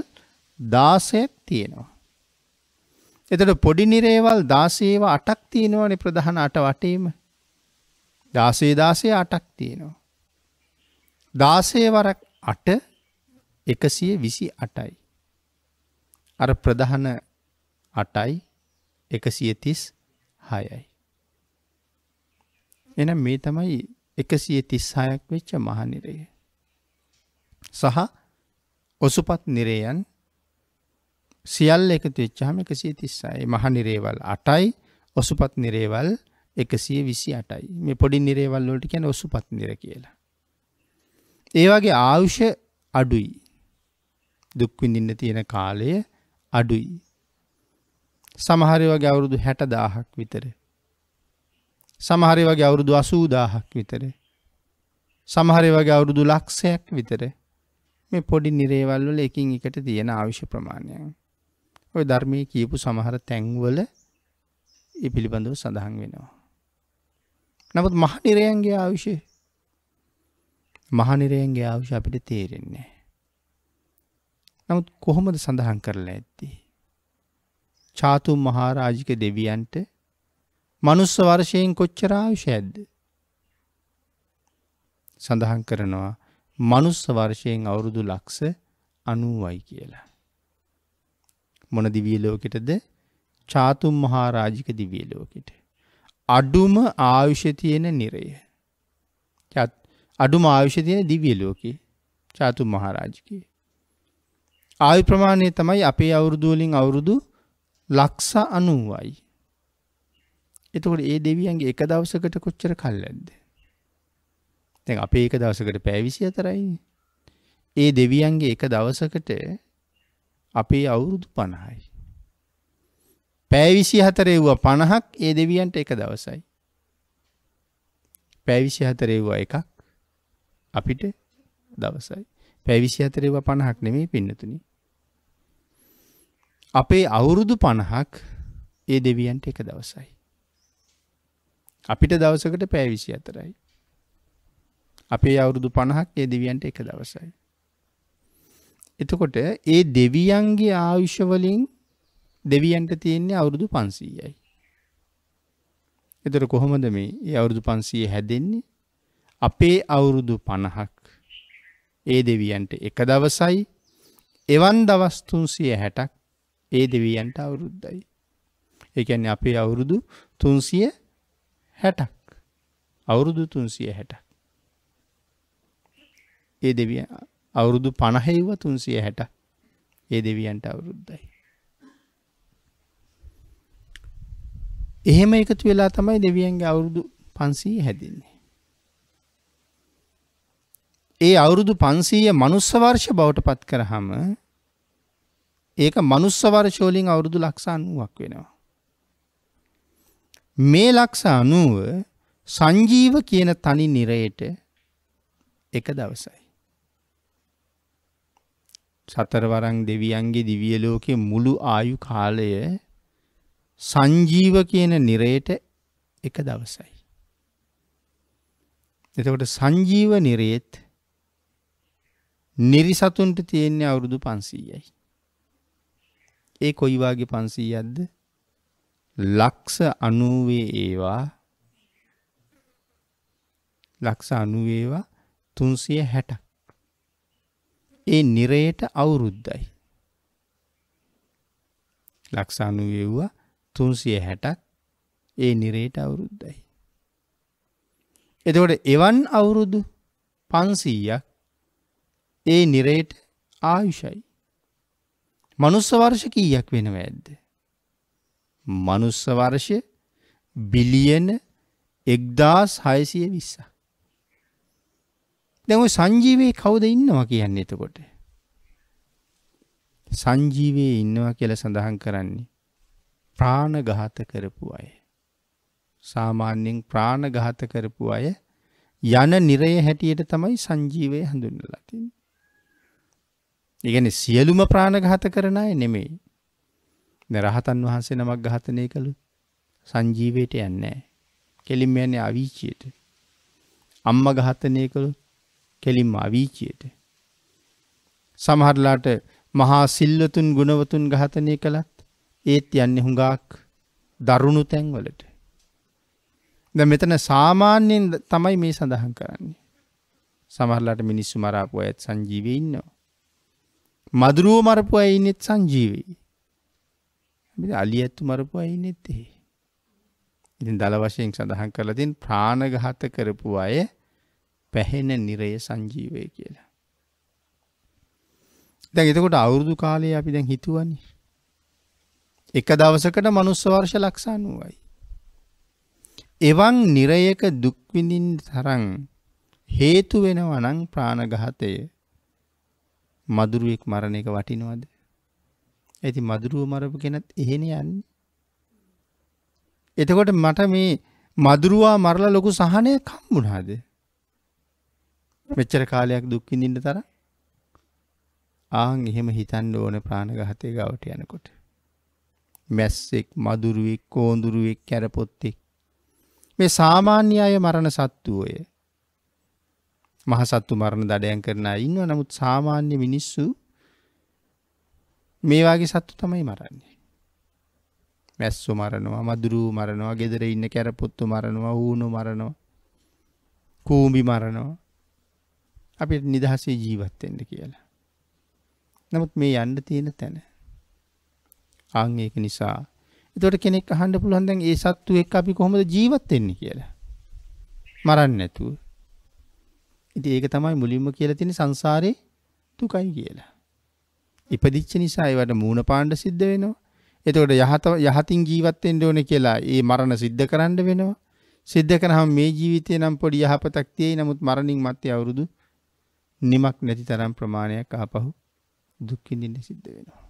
දාසයක් තියෙනවා. එතට පොඩි නිරේවල් දාසේව අටක් තියෙනවනි ප්‍රධහන අට වටීම දාසේ දාසය අටක් තියෙනවා. දාසේවරක් අට එකසිය විසි අටයි. අර ප්‍රධහන අටයි එකසිය තිස් හයයි. එන මේ තමයි එකසිය තිස් හයක් වෙච්ච මහනිරය. සහ ඔසුපත් නිරයන් සියල් එකතු වෙච්චාම එකසිය තිස්සයි මහ නිරේවල් අටයි ඔසුපත් නිරේවල් එකසිය විසි අටයි මේ පොඩි නිරේවල් වලට කියන ඔසුපත් නිර කියලා. ඒවගේ ආවුෂ අඩුයි දුක්විඳින්න තියෙන කාලය අඩුයි. සමහරි වගේ අවුරුදු හැට දාහක් විතර. සමහරි වගේ අවුරුදු අසූදාහක් විතර. සමහරි වගේ අවුරුදු ලක්ෂයක් විතර මේ පොඩි නිරේවල්වල එකින් එකට තියෙන ආවිශ්‍ය ප්‍රමාණයන්. ඔය ධර්මය කියපු සමහර තැන්වල ඒ පිළිබඳව සඳහන් වෙනවා. නමුත් මහනිරයන්ගේ ආවිෂය මහනිරයන්ගේ ආවිෂ අපිට තේරෙන්නේ. නමුත් කොහොමද සඳහන් කරලා ඇත්ති. චාතු මහාරාජික දෙවියන්ට මනුස්ස වර්ෂයෙන් කොච්චර ආවිෂ ඇද්ද. සඳහන් කරනවා මනුස්ස වර්ෂයෙන් අවුරුදු ලක්ස අනුවයි කියලා. මොන දිවිය ලෝකෙටද චාතුම් මහාරාජික දිවිය ලෝකෙට. අඩුම ආයුෂ්‍ය තියෙන නිරය. අඩුම ආයුෂ්‍ය තියෙන දිවිය ලෝකේ චාතුම් මහාරාජිකේ. ආයු ප්‍රමාණය තමයි අපේ අවුරුදුවලින් අවුරුදු ලක්ෂ අනුවයි. එතකොට ඒ දෙවියන්ගේ එක දවසකට කොච්චර කල් ඇද්ද. තැන් අපේ එක දවසකට පැවිසි අතරයි. ඒ දෙවියන්ගේ එක දවසකට අපේ අවුරුදු පණහයි. පැවිසි හතරෙව්වා පණහක් ඒ දෙවියන්ට එක දවසයි. පැවිසි හතරෙව්වා එකක් අපිට දවසයි. පැවිසි හතරෙව පණහක් නෙමේ පින්නතුනි. අපේ අවුරුදු පණහක් ඒ දෙවියන්ට එක දවසයි. අපිට දවසකට පැවිසි අතරයි. අපේ අවුරුදු පණහක් ඒ දෙවියන්ට එක දවසයි. එතකොට ඒ දෙවියන්ගේ ආයුෂවලින් දෙවියන්ට තියෙන්නේ අවුරුදු පන්සීයයි. එතර කොහොමද මේ ඒ අවුරුදු පන්සයේ හැදෙන්නේ අපේ අවුරුදු පණහක් ඒ දෙවියන්ට එක දවසයි එවන් දවස්තුන්සිය හැටක් ඒ දෙවියන්ට අවුරුද්දයි. එකැන අපේ අවුරුදු තුන්සිය හැටක් අවුරුදු තුන්සිය හැටක් ඒ දෙවිය අවුරුදු පණහෙව්ව තුන්සිය හැට ඒ දෙවියන්ට අවුරුද්දයි. එහෙම එකතු වෙලා තමයි දෙවියන්ගේ අවුරුදු පන්සී හැදින්නේ. ඒ අවුරුදු පන්සීය මනුස්සවර්ෂ බවට පත් කරහම ඒක මනුස්සවර්ශෝලින් අවුරුදු ලක්ෂානුවක් වෙනවා. මේ ලක්ෂ අනුව සංජීව කියන තනි නිරයට එක දවසයි. සතරවරං දෙවියන්ගේ දිවිය ලෝකයේ මුළු ආයු කාලය සංජීව කියන නිරයට එක දවසයි. එතකොට සංජීව නිරේත් නිරිසතුන්ට තියෙන්නේ අවුරුදු පන්සීයයි. ඒ කොයිවාගේ පන්සීයද්ද ලක්ස අනුවේ ඒවා ලක්ස අනුවේවා තුන්සිය හැටක්. ඒ නිරයට අවුරුද්දයි. ලක්ෂ අනුවේව්වා තුන්සිය හැටත් ඒ නිරේට අවුරුද්දයි. එතකොට එවන් අවුරුදු පන්සීයක් ඒ නිරේට ආයුෂයි. මනුස්ස වර්ෂ කීයක් වෙනව ඇද්ද. මනුස්ස වර්ෂය බිලියන එක්දාස් හයසිය විස්සා. දැන් ওই සංජීවයේ කවුද ඉන්නවා කියන්නේ එතකොට? සංජීවයේ ඉන්නවා කියලා සඳහන් කරන්නේ ප්‍රාණඝාත කරපු අය. සාමාන්‍යයෙන් ප්‍රාණඝාත කරපු අය යන නිරය හැටියට තමයි සංජීවය හඳුන්වලා තින්නේ. ඒ කියන්නේ සියලුම ප්‍රාණඝාත කරන අය නෙමෙයි. දැන් රහතන් වහන්සේ නමක් ඝාතනය කළොත් සංජීවයට යන්නේ නැහැ. කෙලින්ම යන්නේ අවීචියට. අම්මා ඝාතනය කළොත් කෙලින්ම අවීචයට. සමහරලාට මහා සිල්ලතුන් ගුණවතුන් ගහතනය කළත් ඒත් යන්නේ හුඟාක් දරුණු තැන්වලට. ද මෙතන සාමාන්‍යයෙන් තමයි මේ සඳහන් කරන්නේ. සමහරලාට මිනිස්සු මරාපු ඇත් සංජීවී ඉන්නවා. මදුරුව මරපු අයිනෙත් සංජීවී. අලි ඇත්තු මරපු අයිනෙත් එහි. ඉතින් දළ වශයෙන් සඳහන් කරලතින් ප්‍රාණගහත කරපු අය පැහෙන නිරය සංජීවය කියලා. දැ එතකොට අවුරුදු කාලය අපි දැන් හිතුවනි. එක දවසකට මනුස්ස වර්ෂ ලක්ෂානුවයි. එවන් නිරයක දුක්විඳින් තරං හේතු වෙනවනං ප්‍රාණගහතය මදුරුවෙක් මරණ එක වටිනවද. ඇති මදුරුව මරපු කෙනත් එහෙන යන්න. එතකොට මට මේ මදුරුවා මරලා ලොකු සහනය කම්බුණාදේ. මෙච්චර කාලයක් දුක් විඳින්න තරම් ආන් එහෙම හිතන්න ඕන ප්‍රාණඝාතයේ ගවට යනකොට මැස්සෙක් මදුරුවෙක් කෝඳුරුවෙක් කැරපොත්තෙක් මේ සාමාන්‍ය අය මරණ සත්තුවය මහ සත්තු මරණ දඩයන් කරන ඉන්නව නමුත් සාමාන්‍ය මිනිස්සු මේ වගේ සත්තු තමයි මරන්නේ මැස්සු මරනවා මදුරු මරනවා ගෙදර ඉන්න කැරපොත්තු මරනවා ඌුණු මරනවා කූඹි මරනවා අපිට නිදහසේ ජීවත්තෙන්ට කියලා. නමුත් මේ යන්න තියෙන තැන. ආංඒක නිසා එතොට කෙනෙක් අහන්ඩ පුළන්දැන් ඒ සත්තු එක් අපි කොහොමද ජීවත්තෙන්නේ කියලා. මරන්න නැතුව. ඉති ඒක තමයි මුලින්ම කියලා තින සංසාරය තුකයි කියලා. ඉපදිච්ච නිසා ඒවට මූුණ පාණ්ඩ සිද්ධ වෙනවා. එතකොට යහත යහතින් ජීවත්තෙන්ට ඕන කියලා ඒ මරණ සිද්ධ කරන්න වෙනවා. සිද්ධ කරහම මේ ජීවිතය නම් පොඩි යහපතක් තියෙයි නමුත් මරණින් මත්තේ අවුරුදු නිමක් නැති තරම් ප්‍රමාණයක් ආපහු දුක්කිඳින්න සිද්ධ වෙනවා.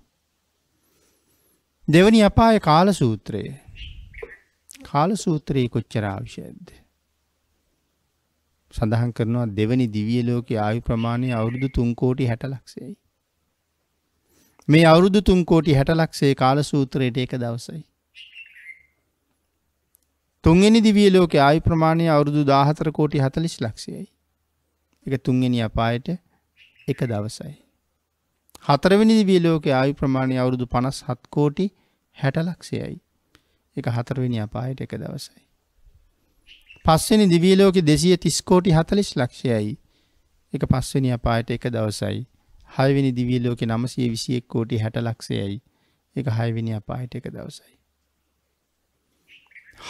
දෙවනි අපාය කාල සූත්‍රය කාල සූත්‍රයේ කොච්චර ආවිශයද්ද. සඳහන් කරනවා දෙවනි දිවිය ලෝක ආයු ප්‍රමාණය අවුරුදු තුන්කෝටි හැට ලක්සෙයි. මේ අවුරුදු තුන්කෝටි හැට ලක්සේ කාල සූත්‍රයට ඒක දවසයි. තුන්ගනි දිවිය ලෝක ආයු ප්‍රමාණය අවුරුදු දාහතර කෝටි හතලිස් ලක්ෂයයි. එක තුන්ගෙන අපායට එක දවසයි. හතරවෙනි දිවිය ලෝකයේ ආයු ප්‍රමාණය අවුරුදු 57 කෝටි 60 ලක්ෂයයි. ඒක හතරවෙනි අපායට එක දවසයි. පස්වෙනි දිවිය ලෝකයේ 230 කෝටි 40 ලක්ෂයයි. ඒක පස්වෙනි අපායට එක දවසයි. හයවෙනි දිවිය ලෝකයේ 921 කෝටි 60 ලක්ෂයයි. ඒක හයවෙනි අපායට එක දවසයි.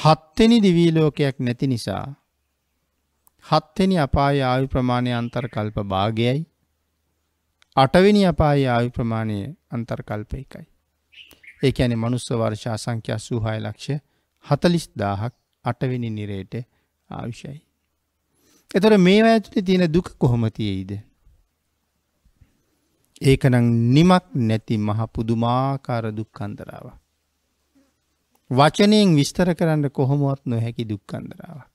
හත්වෙනි දිවිය ලෝකයක් නැති නිසා හත්වෙනි අපායේ ආයු ප්‍රමාණය අන්තර්කල්ප භාගයයි. අටවෙනි අපායේ ආයු ප්‍රමාණය අන්තර්කල්ප එකයි. ඒ කියන්නේ මනුස්ස වර්ෂ අසංඛ්‍ය 86 ලක්ෂ 40000ක් අටවෙනි නිරේට ආවිෂයි. එතකොට මේවා ඇතුලේ තියෙන දුක කොහොම තියෙයිද? ඒකනම් නිමක් නැති මහ පුදුමාකාර දුක්ඛන්දරාවක්. වචනයෙන් විස්තර කරන්න කොහොමවත් නොහැකි දුක්ඛන්දරාවක්.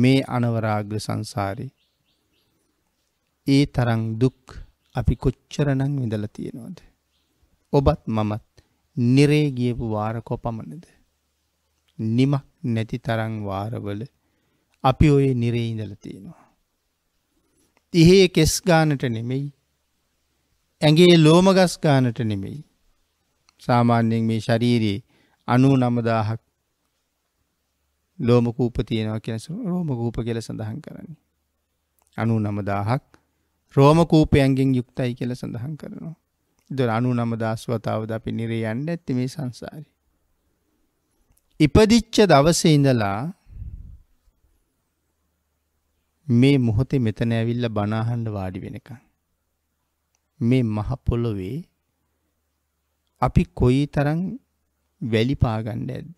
මේ අනවරාග්‍ර සංසාරේ. ඒ තරං දුක් අපි කොච්චරනං විඳල තියෙනවද. ඔබත් මමත් නිරේ ගියපු වාර කොපමණද. නිමක් නැති තරං වාරවල අපි ඔය නිරේ ඉඳල තියෙනවා. තිහේ කෙස් ගානට නෙමෙයි ඇගේ ලෝමගස් ගානට නෙමෙයි. සාමාන්‍යයෙන් මේ ශරීරයේ අනු නමදාහක් ලෝමකූප තියෙනවා කියස රෝමකූප කියල සඳහන් කරන්නේ. අනු නමදාහක් රෝමකූපයන්ගෙන් යුක්තයි කියල සඳහන් කරනවා. දොර අනු නමදස්වතාවද අපි නිරේ යන්න ඇත්ති මේ සංසාරි. ඉපදිච්ච දවස ඉඳලා මේ මොහොතේ මෙතන ඇවිල්ල බනාහන්ඩ වාඩි වෙනකං. මේ මහපොලොවේ අපි කොයි තරන් වැලි පාගණ්ඩ ඇද්ද.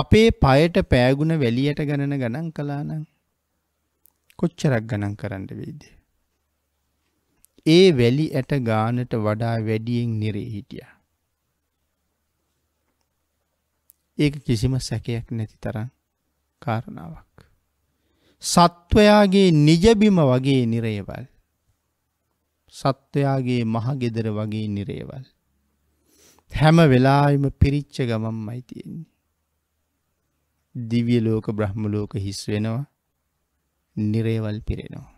අපේ පයට පෑගුණ වැලියට ගණන ගණන් කලානම් කොච්චරක් ගණන් කරන්න වෙයිද. ඒ වැලි ඇට ගානට වඩා වැඩියෙන් නිරේ හිටිය. ඒක කිසිම සැකයක් නැති තරන් කාරණාවක්. සත්වයාගේ නිජබිම වගේ නිරේවල්. සත්වයාගේ මහගෙදර වගේ නිරේවල්. හැම වෙලාම පිරිච්ච ගමම් අයිතියෙන්නේ. දිව්‍ය ලෝක බ්‍රහ්ම ලෝක හිස් වෙනවා. නිරේවල් පිරෙනවා.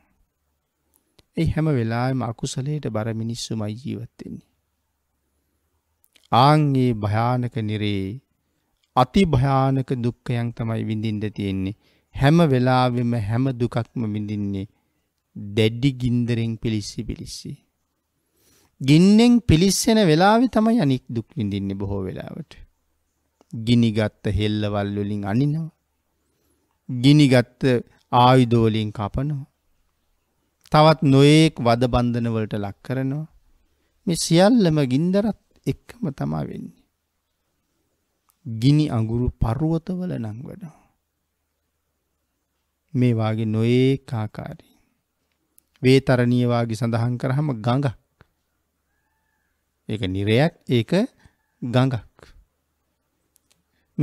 ඒ හැම වෙලාවෙම අකුසලයට බර මිනිස්සුමයි ජීවත් වෙන්නේ. ආන්ගේ භයානක නිරේ අති භයානක දුක්ඛයන් තමයි විඳින්න තියෙන්නේ. හැම වෙලාවෙම හැම දුකක්ම විඳින්නේ දැඩි ගින්දරෙන් පිලිස්සි පිලිස්සි. ගින්නෙන් පිලිස්සෙන වෙලාවෙ තමයි අනික් දුක් විඳින්නේ බොහෝ වෙලාවට. ගිනිගත්ත හෙල්ලවල් වලින් අනිනවා. ගිනිගත්ත ආයුධෝලින් කපනවා. තවත් නොයෙක් වදබන්ධනවලට ලක් කරනවා. මෙ සියල්ලම ගින්දරත් එක්කම තමා වෙන්නේ. ගිනි අඟුරු පරුවතවල නංවනවා. මේවාගේ නොයේ කාකාරී. වේතරණියවාගේ සඳහන් කරහම ගඟක්. ඒ නිරයක් ඒක ගඟක්.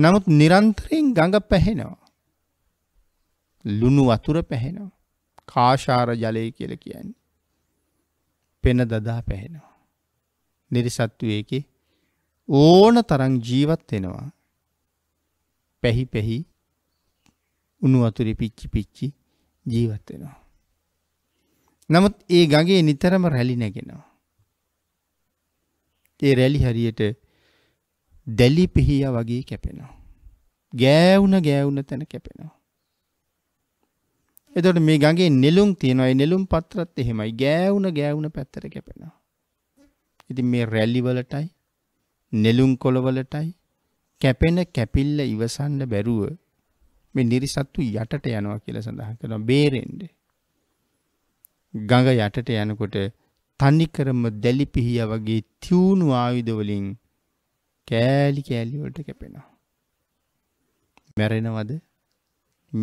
නමුත් නිරන්තරයෙන් ගඟ පැහෙනවා. ලුණු වතුර පැහෙනවා. කාශාර ජලය කියල කියන්නේ. පෙන දදා පැහෙනවා. නිරිසත්තුවයකි ඕන තරං ජීවත් වෙනවා. පැහි පැහි උනුවතුරි පිච්චි පිච්චි ජීවත් වෙනවා. නමුත් ඒ ගගේ නිතරම රැලි නැගෙනවා. ඒ රැලි හරියට දැලි පිහිය වගේ කැපෙනවා. ගෑවුන ගෑවුන තැන කැපෙනවා. එතකොට මේ ගඟේ නෙළුම් තියෙනවා. ඒ නෙළුම් පත්‍රත් එහෙමයි. ගෑවුන ගෑවුන පැත්තට කැපෙනවා. ඉතින් මේ රැලි වලටයි නෙළුම් කොළවලටයි කැපෙන කැපිල්ල ඉවසන්න බැරුව මේ නිරිසත්තු යටට යනවා කියලා සඳහන් කරනවා බේරෙන්න. ගඟ යටට යනකොට තනිකරම දැලිපිහිය වගේ තියුණු ආයුධ වලින් කෑලි කෑලිවලට කැපෙනවා. මැරෙනවද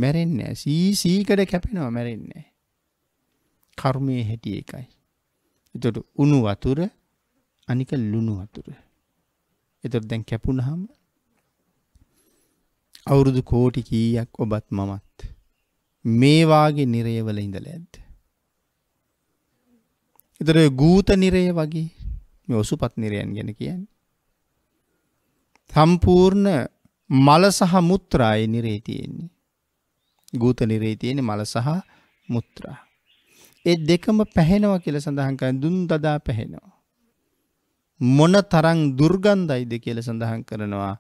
මැරෙන්නේ සීසීකට කැපෙනවා මැරෙන්නේ. කර්මය හැටිය එකයි. එතොට උනු වතුර අනික ලුණු වතුර. එතොට දැන් කැපුණහම අවුරුදු කෝටි කීයක් ඔබත් මමත්. මේවාගේ නිරයවල ඉඳල ඇද්ද. එතර ගූත නිරය වගේ ඔසුපත් නිරයන් ගැන කියන්න. සම්පූර්ණ මල සහ මුත්‍රාය නිරේ තියෙන්නේ. ගූත නිරේ තියෙන මල සහ මුත්‍රා. ඒ දෙකම පැහෙනව කියල සඳහන්කයි දුන් දදා පැහෙනවා. මොන තරං දුර්ගන්ධයිද කියල සඳහන් කරනවා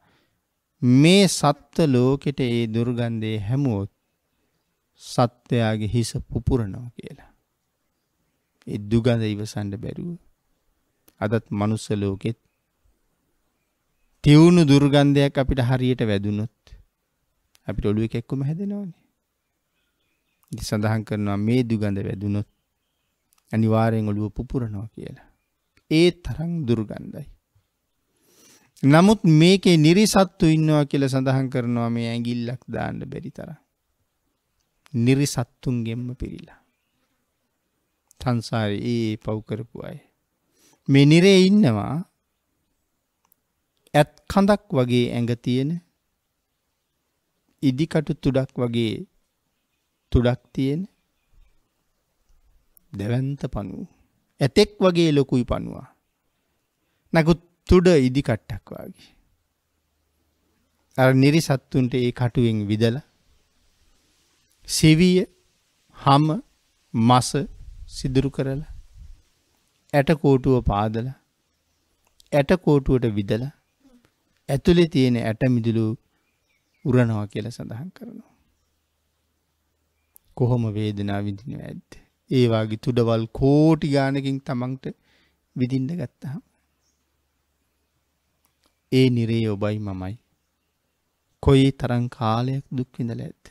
මේ සත්ව ලෝකෙට ඒ දුර්ගන්ධය හැමුවොත් සත්වයාගේ හිස පුපුරණෝ කියලා. ඒ දුගඳ ඉවසන්ඩ බැරුව. අදත් මනුස්ස ලෝකෙත් තිවුණු දුර්ගන්ධයක් අපිට හරියට වැදුනොත් අපිට ඔළුව එකෙක්කුම හැදෙනවානේ. සඳහන් කරනවා මේ දුගඳ වැදුනොත් අනිවාර්යෙන් ඔළුව පුපුරනවා කියලා. ඒ තරම් දුර්ගන්ධයි. නමුත් මේකේ නිරිසත්තු ඉන්නවා කියලා සඳහන් කරනවා මේ ඇඟිල්ලක් දාන්න බැරි තරම්. නිරිසත්තුන්ගෙන්ම පිරිලා. සංසාරේ ඒ පව් කරපු අය. මේ නිරේ ඉන්නවා කඳක් වගේ ඇඟ තියෙන ඉදිකටු තුඩක් වගේ තුඩක් තියෙන දැවන්ත පනුව ඇතෙක් වගේ ලොකුයි පනවා නකුත් තුඩ ඉදිකට්ටක් වගේ අර නිරි සත්තුන්ට ඒ කටුවෙන් විදල සිවිය හම මස සිදුරු කරලා ඇටකෝටුව පාදල ඇටකෝටුවට විදලා ඇතුලේ තියෙන ඇට මිදුළු උරනවා කියලා සඳහන් කරනවා. කොහොම වේදනාව විඳිනව ඇද්ද? ඒ වාගේ තුඩවල් කෝටි ගාණකින් තමන්ට විඳින්න ගත්තාම ඒ නිරේ ඔබයි මමයි. කොයි තරම් කාලයක් දුක් විඳලා ඇද්ද?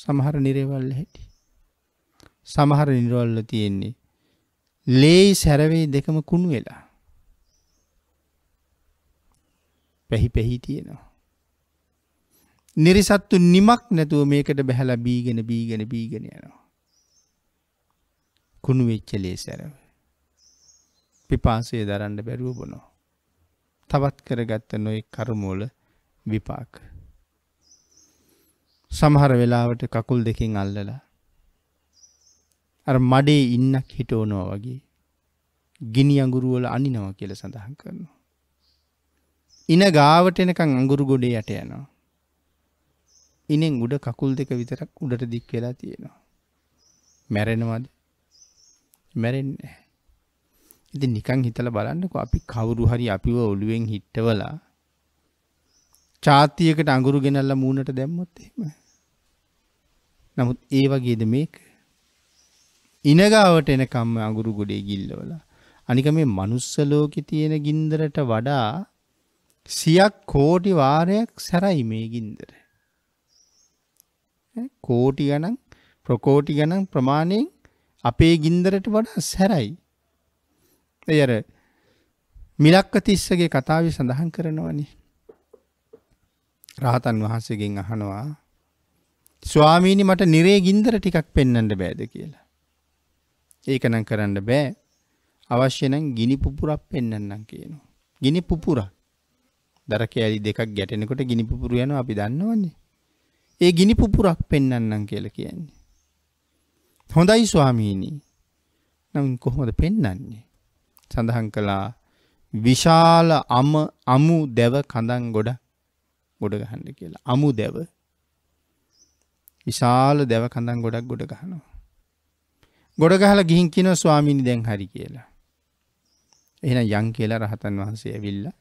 සමහර නිරේවල් හැටි. සමහර නිරවල්ල තියෙන්නේ ලේයි සැරවේ දෙකම කුණු වෙලා පැහි පැහි තියෙනවා. නිරිසත්තු නිමක් නැතුව මේකට බැහැල බීගෙන බීගෙන බීගෙන යනවා. කුණු වෙච්චලේ සැරව. පිපාසේ දරන්න බැරුව බොනෝ. තවත් කරගත්ත නොයි කරුමෝල විපාක. සමහර වෙලාවට කකුල් දෙකින් අල්ලලා. අ මඩේ ඉන්නක් හිටෝනෝ වගේ ගිනි අඟුරුවල අනිනව කියල සඳහන් කරනවා. ඉන ගාවට එනකං අඟුරු ගොඩේ යට යනවා. ඉනෙන් උඩ කකුල් දෙක විතරක් උඩට දික් වෙලා තියෙනවා. මැරෙනවද මැරෙන්න ඉති නිකං හිතල බලන්නක අපි කවුරු හරි අපිව ඔළුවෙන් හිට්ටවලා චාතියකට අඟුරු ගෙනල්ල මූුණට දැම්මොත් එම නමුත් ඒ වගේද මේක ඉනගාවට එනකම්ම අගුරු ගොඩේ ගිල්ලවල අනික මේ මනුස්සලෝකෙ තියෙන ගින්දරට වඩා සියක් කෝටි වාරයක් සැරයි මේ ගින්දර. කෝටි ගණන් ප්‍රකෝටි ගණන් ප්‍රමාණයෙන් අපේ ගින්දරට වඩා සැරයි. එයර මිලක්ක තිස්සගේ කතාව සඳහන් කරනවනි. රහතන් වහන්සේගෙන් අහනවා ස්වාමීණි මට නිරේ ගින්දර ටිකක් පෙන්නට බෑද කියලා. ඒකනම් කරන්න බෑ අවශ්‍යනං ගිනි පුපුරක් පෙන්නන්නම් කියනවා. ගිනි පුපුරක් දර කෑලි දෙකක් ගැටෙනකොට ගිනි පුපුරු යනවා අපි දන්නවන්නේ. ඒ ගිනි පුපුරක් පෙන්වන්නම් කියලා කියන්නේ. හොඳයි ස්වාමීනි. නම් කොහොමද පෙන්වන්නේ? සඳහන් කළා විශාල අම අමු දැව කඳන් ගොඩ ගොඩ ගහන්න කියලා. අමු දැව. විශාල දැව කඳන් ගොඩක් ගොඩ ගහනවා. ගොඩ ගහලා ගිහින් කියනවා ස්වාමීනි දැන් හරි කියලා. එහෙනම් යන් කියලා රහතන් වහන්සේ ඇවිල්ලා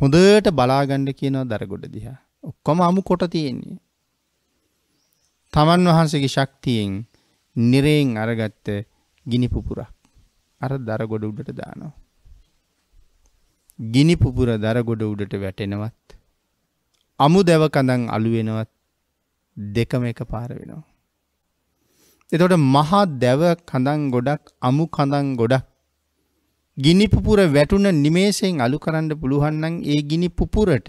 හොඳට බලාගණ්ඩ කියනවා දරගොඩ දිහා ඔක්කොම අමු කොට තියෙන්නේ. තමන් වහන්සේගේ ශක්තියෙන් නිරයෙන් අරගත්ත ගිනිපුපුරක් අර දරගොඩ උඩට දානවා. ගිනිපුපුර දරගොඩ උඩට වැටෙනවත් අමු දැවකඳන් අලුවෙනවත් දෙකම එක පාර වෙනවා. එතොට මහා දැව කඳන් ගොඩක් අමු කඳන් ගොඩක් ගිනි පුපුර වැටුන නිමේෂයෙන් අලු කරන්න පුළුවන් නම් ඒ ගිනි පුපුරට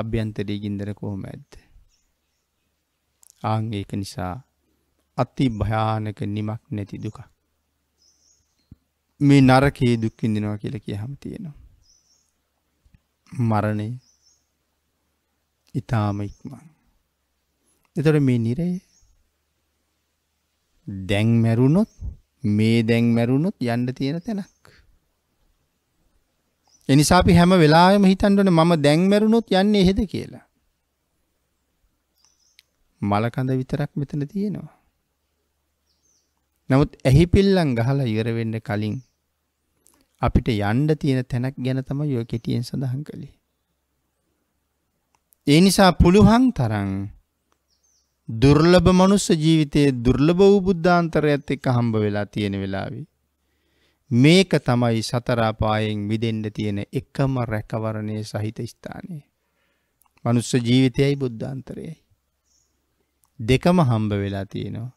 අභ්‍යන්තරයේ ගින්දර කොහොම ඇද්ද? ආන් ඒක නිසා අති භයානක නිමක් නැති දුකක්. මේ නරකයේ දුක් විඳිනවා කියලා කියහම තියෙනවා. මරණය ඊටාම ඉක්මන්. එතකොට මේ නිරේ දැන් මැරුණොත් මේ දැන් මැරුණොත් යන්න තියෙන තැනක්. එනිසා අපි හැම වෙලාවෙම හිතන්න ඕනේ මම දැන් මැරුණොත් යන්නේ එහෙද කියලා. මලකඳ විතරක් මෙතන තියෙනවා. නමුත් ඇහි පිල්ලම් ගහලා ඉවර වෙන්න කලින් අපිට යන්න තියෙන තැනක් ගැන තමයි ඔය කෙටියෙන් සඳහන් කළේ. ඒ නිසා පුළුවන් තරම් දුර්ලභ මනුස්ස ජීවිතයේ දුර්ලභ වූ බුද්ධාන්තරයත් එක්ක හම්බ වෙලා තියෙන වෙලාවේ මේක තමයි සතරාපායෙන් මිදෙන්න තියෙන එකම රැකවරණය සහිත ස්ථානය. මනුස්ස ජීවිතයයි බුද්ධාන්තරයයි. දෙකම හම්බ වෙලා තියෙනවා.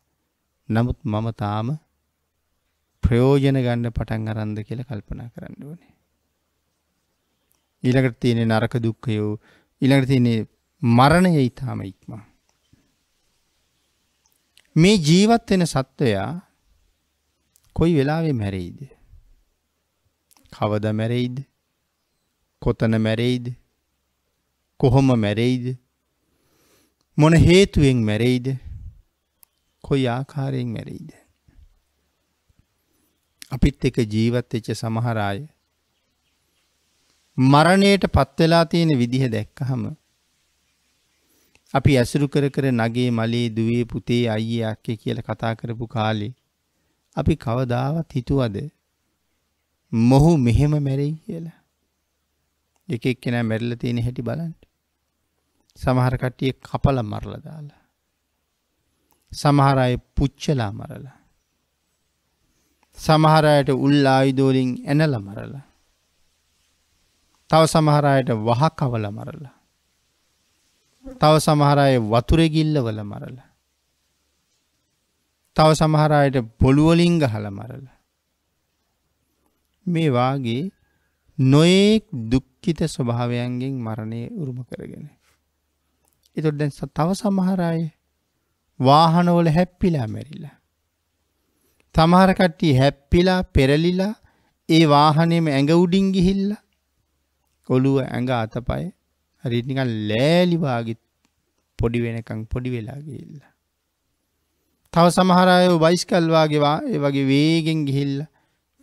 නමුත් මම තාම ප්‍රයෝජන ගන්න පටන් අරන්ද කියලා කල්පනා කරන්න ඕනේ. ඊළඟට තියෙන නරක දුක්කයෝ ඊළඟට තියන්නේ මරණය ඉතාම ඉක්මා. මේ ජීවත් වෙන සත්වයා කොයි වෙලාවේ මැරෙයිද? කවද මැරෙයිද? කොතන මැරෙයිද? කොහොම මැරෙයිද? මොන හේතුවෙන් මැරෙයිද? කොයි ආකාරයෙන් මැරෙයිද? අපිත් එක ජීවත් වෙච්ච සමහර අය මරණයට පත් වෙලා තියෙන විදිහ දැක්කහම අපි ඇසුරු කර කර නගේ මලේ දුවේ පුතේ අයියේ අක්කේ කියලා කතා කරපු කාලේ අපි කවදාවත් හිතුවද මොහු මෙහෙම මැරෙයි කියලා. එක එක්කෙනා මැරිලා තියෙන හැටි බලන්න. සමහර කට්ටිය කපලා මරලා දාලා. සමහර අය පුච්චලා මරලා. සමහර අයට උල් ආයුධ වලින් ඇනලා මරලා. තව සමහර අයට වහ කවලා මරලා. තව සමහරය වතුරෙගිල්ලවල මරල. තව සමහරයට පොළුවලින්ග හල මරල. මේ වාගේ නොයෙක් දුක්කිත ස්වභාවයන්ගෙන් මරණය උරුම කරගෙන. එතුොට දැන් තව සමහරය වාහනවල හැප්පිලා මැරිල්ලා. තමහර කට්ටිය හැප්පිලා පෙරලිලා ඒ වාහනයම ඇඟ උඩින් ගිහිල්ලා ඔළුව ඇඟ අතපයි හරි නිකන් ලෑලි වාගේ පොඩි වෙනකන් පොඩි වෙලා ගිහිල්ලා. තව සමහර අය බයිස්කල් වාගේ ඒ වගේ වේගෙන් ගිහිල්ලා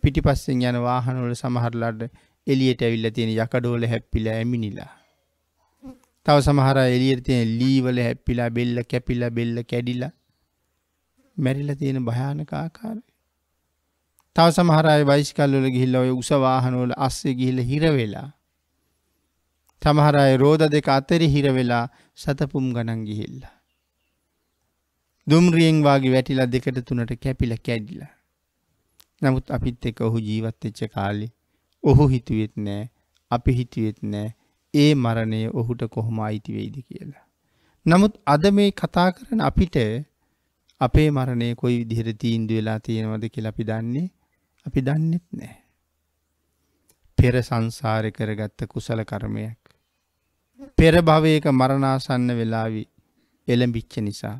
පිටිපස්සෙන් යන වාහන වල සමහරලාට එළියට ඇවිල්ලා තියෙන යකඩෝල හැප්පිලා ඇමිනිලා. තව සමහර අය එළියට තියෙන ලී වල හැප්පිලා බෙල්ල කැපිලා බෙල්ල කැඩිලා මැරිලා තියෙන භයානක ආකාරය. තව සමහර අය බයිස්කල් වල ගිහිල්ලා ඔය උස වාහන වල අස්සේ ගිහිල්ලා හිර වෙලා සමහර අය රෝධ දෙක අතරි හිර වෙලා සතපුම් ගණන් ගිහිල්ලා. දුම්රියෙන් වාගේ වැටිලා දෙකට තුනට කැපිලා කැඩිලා. නමුත් අපිත් එක්ක ඔහු ජීවත් වෙච්ච කාලේ ඔහු හිතුවෙත් නෑ අපි හිතුවෙත් නෑ ඒ මරණය ඔහුට කොහොම අයිති වෙයිද කියලා. නමුත් අද මේ කතා කරන අපිට අපේ මරණය කොයි විදිහට තීන්දු වෙලා තියෙනවද කියලා අපි දන්නේ අපි දන්නෙත් නෑ. පෙර සංසාරය කරගත්ත කුසල කර්මයක් පෙර භවයක මරණාසන්න වෙලාවි එළඹිච්ච නිසා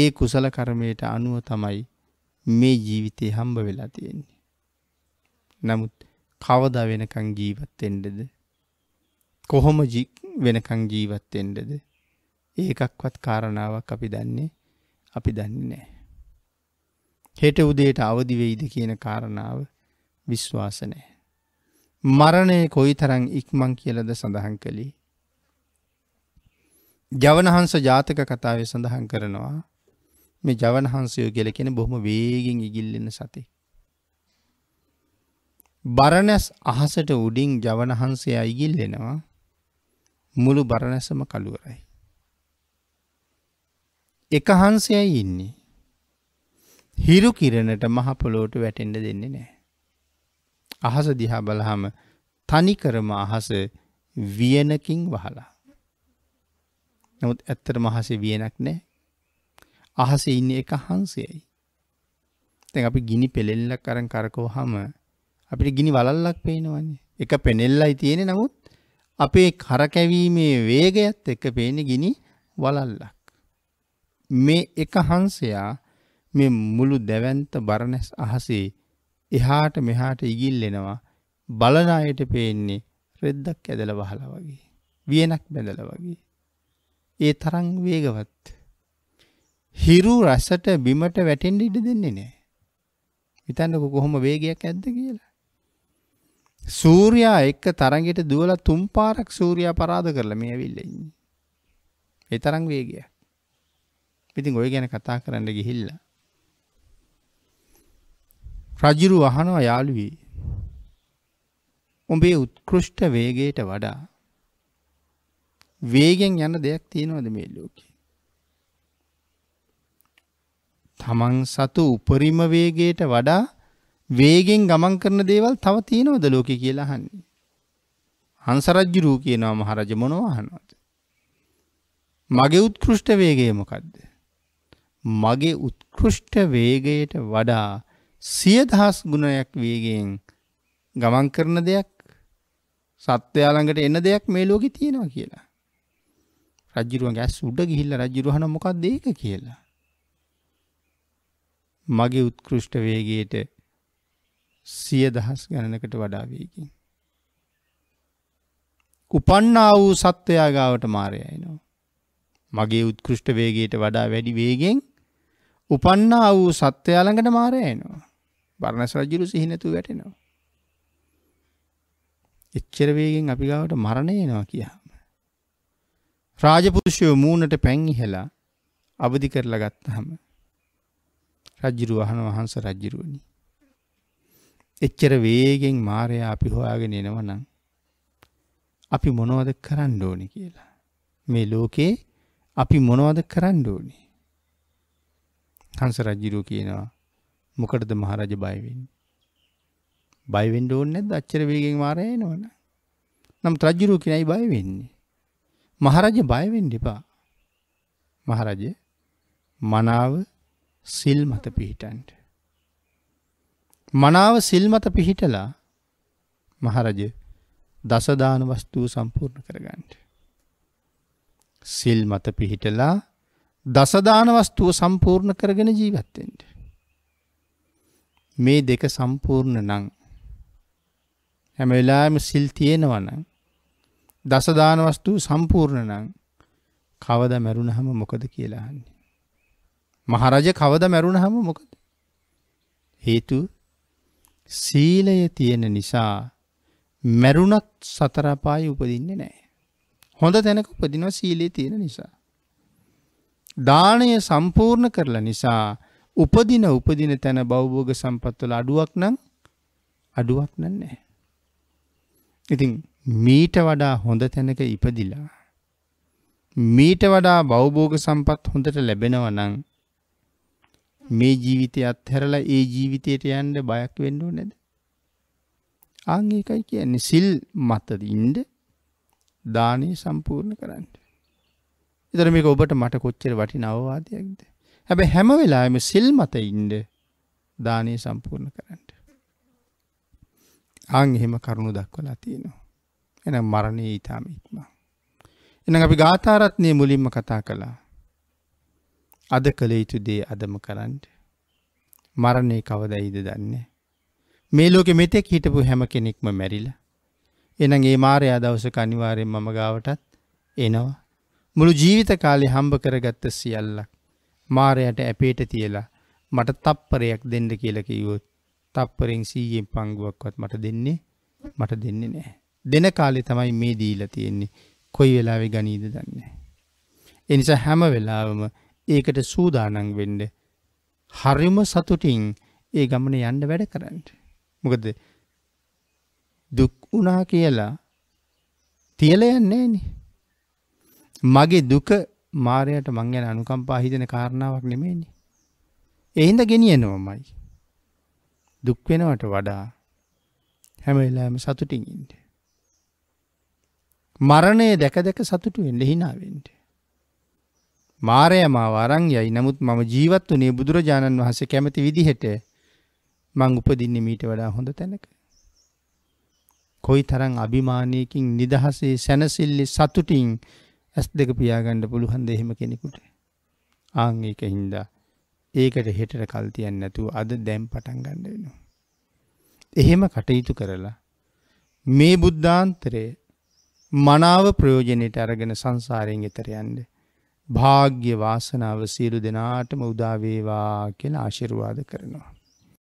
ඒ කුසල කර්මයට අනුව තමයි මේ ජීවිතය හම්බ වෙලා තියෙන්නේ. නමුත් කවද වෙනකං ජීවත්තෙන්ටද. කොහොම වෙනකං ජීවත්තෙන්ටද. ඒකක්වත් කාරණාවක් අපි දන්නේ අපි දන්නේ නෑ. හෙට උදේට අවදිවෙයිද කියන කාරණාව විශ්වාසනෑ. මරණය කොයි තරං ඉක්මං කියලද සඳහන් කළේ. ජවනහන්ස ජාතක කතාවේ සඳහන් කරනවා මේ ජවනහන්සයෝ ගෙල කෙන බොහොම වේගෙන් ඉගිල්ලෙන සති. බරණැස් අහසට උඩින් ජවනහන්සේ අයිගිල්ලෙනවා මුළු බරණැසම කළුවරයි. එක හන්සයයි ඉන්නේ. හිරු කිරණට මහපොලෝට වැටෙන්ඩ දෙන්නේ නෑ. අහස දිහා බලහම තනිකරම අහස වියනකින් වහලා. නමුත් ඇත්තර මහසේ වියනක් නෑ. අහස ඉන්න එක හන්සයයි. තැන් අපි ගිනි පෙළෙල්ලක් කරන් කරකෝ හම අපිට ගිනි වලල්ලක් පේනවන්නේ. එක පෙනෙල්ලයි තියෙන නමුත් අපේ කරකැවීමේ වේගයත් එක පේන ගිනි වලල්ලක්. මේ එක හන්සයා මේ මුළු දැවන්ත බරණැස් අහසේ එහාට මෙහාට ඉගිල්ලෙනවා බලන අයට පේන්නේ රෙද්දක් ඇදලා වහලා වගේ වියනක් බැඳලා වගේ ඒ තරම් වේගවත් හිරු රසට බිමට වැටෙන්න ඉඩ දෙන්නේ නෑ හිතන්නකො කොහොම වේගයක් ඇද්ද කියලා සූර්යා එක්ක තරගෙට දුවලා තුන් පාරක් සූර්යා පරාද කරලා මේ ඇවිල්ලා ඉන්නේ ඒ තරම් වේගයක් ඉතින් ඔය ගැන කතා කරන්න ගිහිල්ලා රජිරු අහනවා යාළුවී. උඹේ උත්කෘෂ්ට වේගයට වඩා වේගෙන් යන දෙයක් තියෙනවද මේ ලෝකේ. තමන් සතු උපරිම වේගයට වඩා වේගෙන් ගමන් කරන දේවල් තව තියෙනවද ලෝකෙ කියලා අහන්නේ. හංසරජ්ජුරූ කියනවා මහරජ මොනවා අහනවද. මගේ උත්කෘෂ්ට වේගය මොකක්ද. මගේ උත්කෘෂ්ට වේගයට වඩා සියදහස් ගුණයක් වේගයෙන් ගමන් කරන දෙයක් සත්‍යයාළඟට එන්න දෙයක් මේ ලෝකෙ තියෙනවා කියලා. රජ්ජුරුවන් ඇස් උඩ ගිහිල්ලා රජ්ජුරුවහන මොකක්ද ඒක කියලා. මගේ උත්කෘෂ්ඨ වේගයට සියදහස් ගණනකට වඩා වේගින්. උපන්නා වූ සත්වයා ගාවට මාරය එනවා. මගේ උත්කෘෂ්ඨ වේගයට වඩා වැඩි වේගෙන් උපන්නා වූ සත්වයා ළඟට මාරය එනවා. බරණැස රජුරු සිහි නැතුව වැටෙනවා. එච්චර වේගෙන් අපි ගාවට මරණය එනවා කියාම. රාජපුරුෂයෝ මූණට පැන් ඉහෙලා අවදි කරලා ගත්තාම රජිරු වහන වහන්ස රජිරුවනි. එච්චර වේගෙන් මාරයා අපි හොයාගෙන එනවා නම් අපි මොනවද කරන්න ඕනි කියලා. මේ ලෝකේ අපි මොනවද කරන්න ඕනි. හංස රජිරුව කියනවා මොකටද මහරජ බය වෙන්නේ? බය වෙන්න ඕනේ නැද්ද? අච්චර වේගෙන් මාරය එනවනේ. නම් රජුරු කෙනයි බය වෙන්නේ. මහරජ බය වෙන්න එපා. මහරජ මනාව සිල් මත පිහිටන්න. මනාව සිල් මත පිහිටලා මහරජ දසදාන වස්තුව සම්පූර්ණ කරගන්න. සිල් මත පිහිටලා දසදාන වස්තුව සම්පූර්ණ කරගෙන ජීවත්තෙන්ට. මේ දෙක සම්පූර්ණ නං හැම වෙලාම සිල් තියෙනවන දසදාන වස්තු සම්පූර්ණ නං කවද මැරුණහම මොකද කියලාන්නේ මහරජ කවද මැරුණහම මොකද හේතු සීලය තියෙන නිසා මැරුණත් සතරපායි උපදින්නේ නෑ හොඳ තැනක උපදිනව සීලේ තියෙන නිසා දානය සම්පූර්ණ කරලා නිසා උපදින උපදින තැන බෞබෝග සම්පත්වල අඩුවක් නම් අඩුවක් නන්නේ. ඉතින් මීට වඩා හොඳ තැනක ඉපදිලා. මීට වඩා බෞබෝග සම්පත් හොඳට ලැබෙනව නං මේ ජීවිතය අත්හැරලා ඒ ජීවිතයට යන්ඩ බයක් වෙන්නෝ නැද. ආංඒකයි කියන්නේ සිල් මත්තද ඉන්ඩ දානය සම්පූර්ණ කරන්න. එතර මේක ඔබට මට කොච්චර වටි නවවාදයක්ද. හැබැ හැම වෙලාම සිල් මත ඉන්ඩ දානය සම්පූර්ණ කරන්නට. අං එහෙම කරුණු දක්වලා තියෙනවා. එන මරණය ඉතාම ඉක්ම. එන අපි ගාථාරත්නය මුලින්ම කතා කළා. අද කළ යුතු දේ අදම කරන්ට. මරණය කවදයිද දන්නේ. මේ ලෝක මෙතෙක් හිටපු හැම කෙනෙක්ම මැරිල. එනන් ඒ මාරය අදවස කනිවාරයෙන් මම ගාවටත් එනවා. මුළු ජීවිත කාලෙ හම්බ කරගත්ත සියල්ලක් මාරයට ඇපේට තියලා මට තප්පරයක් දෙන්න කියලා කිව්වොත් තප්පරෙන් 100න් පංගුවක්වත් මට දෙන්නේ මට දෙන්නේ නැහැ. දෙන කාලේ තමයි මේ දීලා තියෙන්නේ. කොයි වෙලාවෙ ගනීද දන්නේ ඒ නිසා හැම වෙලාවම ඒකට සූදානම් වෙන්න හරිම සතුටින් ඒ ගමන යන්න වැඩ කරන්න. මොකද දුක් වුණා කියලා තියලා යන්නේ නැහනේ. මගේ දුක මාරයට මං ගැන අනුකම්පා හිතෙන කාරණාවක් නෙමේනි. එහින්ද ගෙනියනවමයි. දුක් වෙනවට වඩා හැම වෙලාවෙම සතුටින් ඉන්න. මරණය දැක දැක සතුටු වෙන්න hina වෙන්න. මාරය මාව අරන් යයි. නමුත් මම ජීවත් වුණේ බුදුරජාණන් වහන්සේ කැමති විදිහට මං උපදින්නේ මීට වඩා හොඳ තැනක. කොයි තරම් අභිමානයකින් නිදහසේ සැනසිල්ලේ සතුටින් ඇස් දෙක පියාගන්න පුළුවන් දෙහෙම කෙනෙකුට ආං ඒක හින්දා ඒකට හෙටට කල් තියන්න නැතුව අද දැම් පටන් ගන්න වෙනවා. එහෙම කටයුතු කරලා මේ බුද්ධාන්තරය මනාව ප්‍රයෝජනයට අරගෙන සංසාරයෙන් එතර යන්න භාග්‍ය වාසනාව සියලු දෙනාටම උදාවේවා කියලා ආශිරුවාද කරනවා.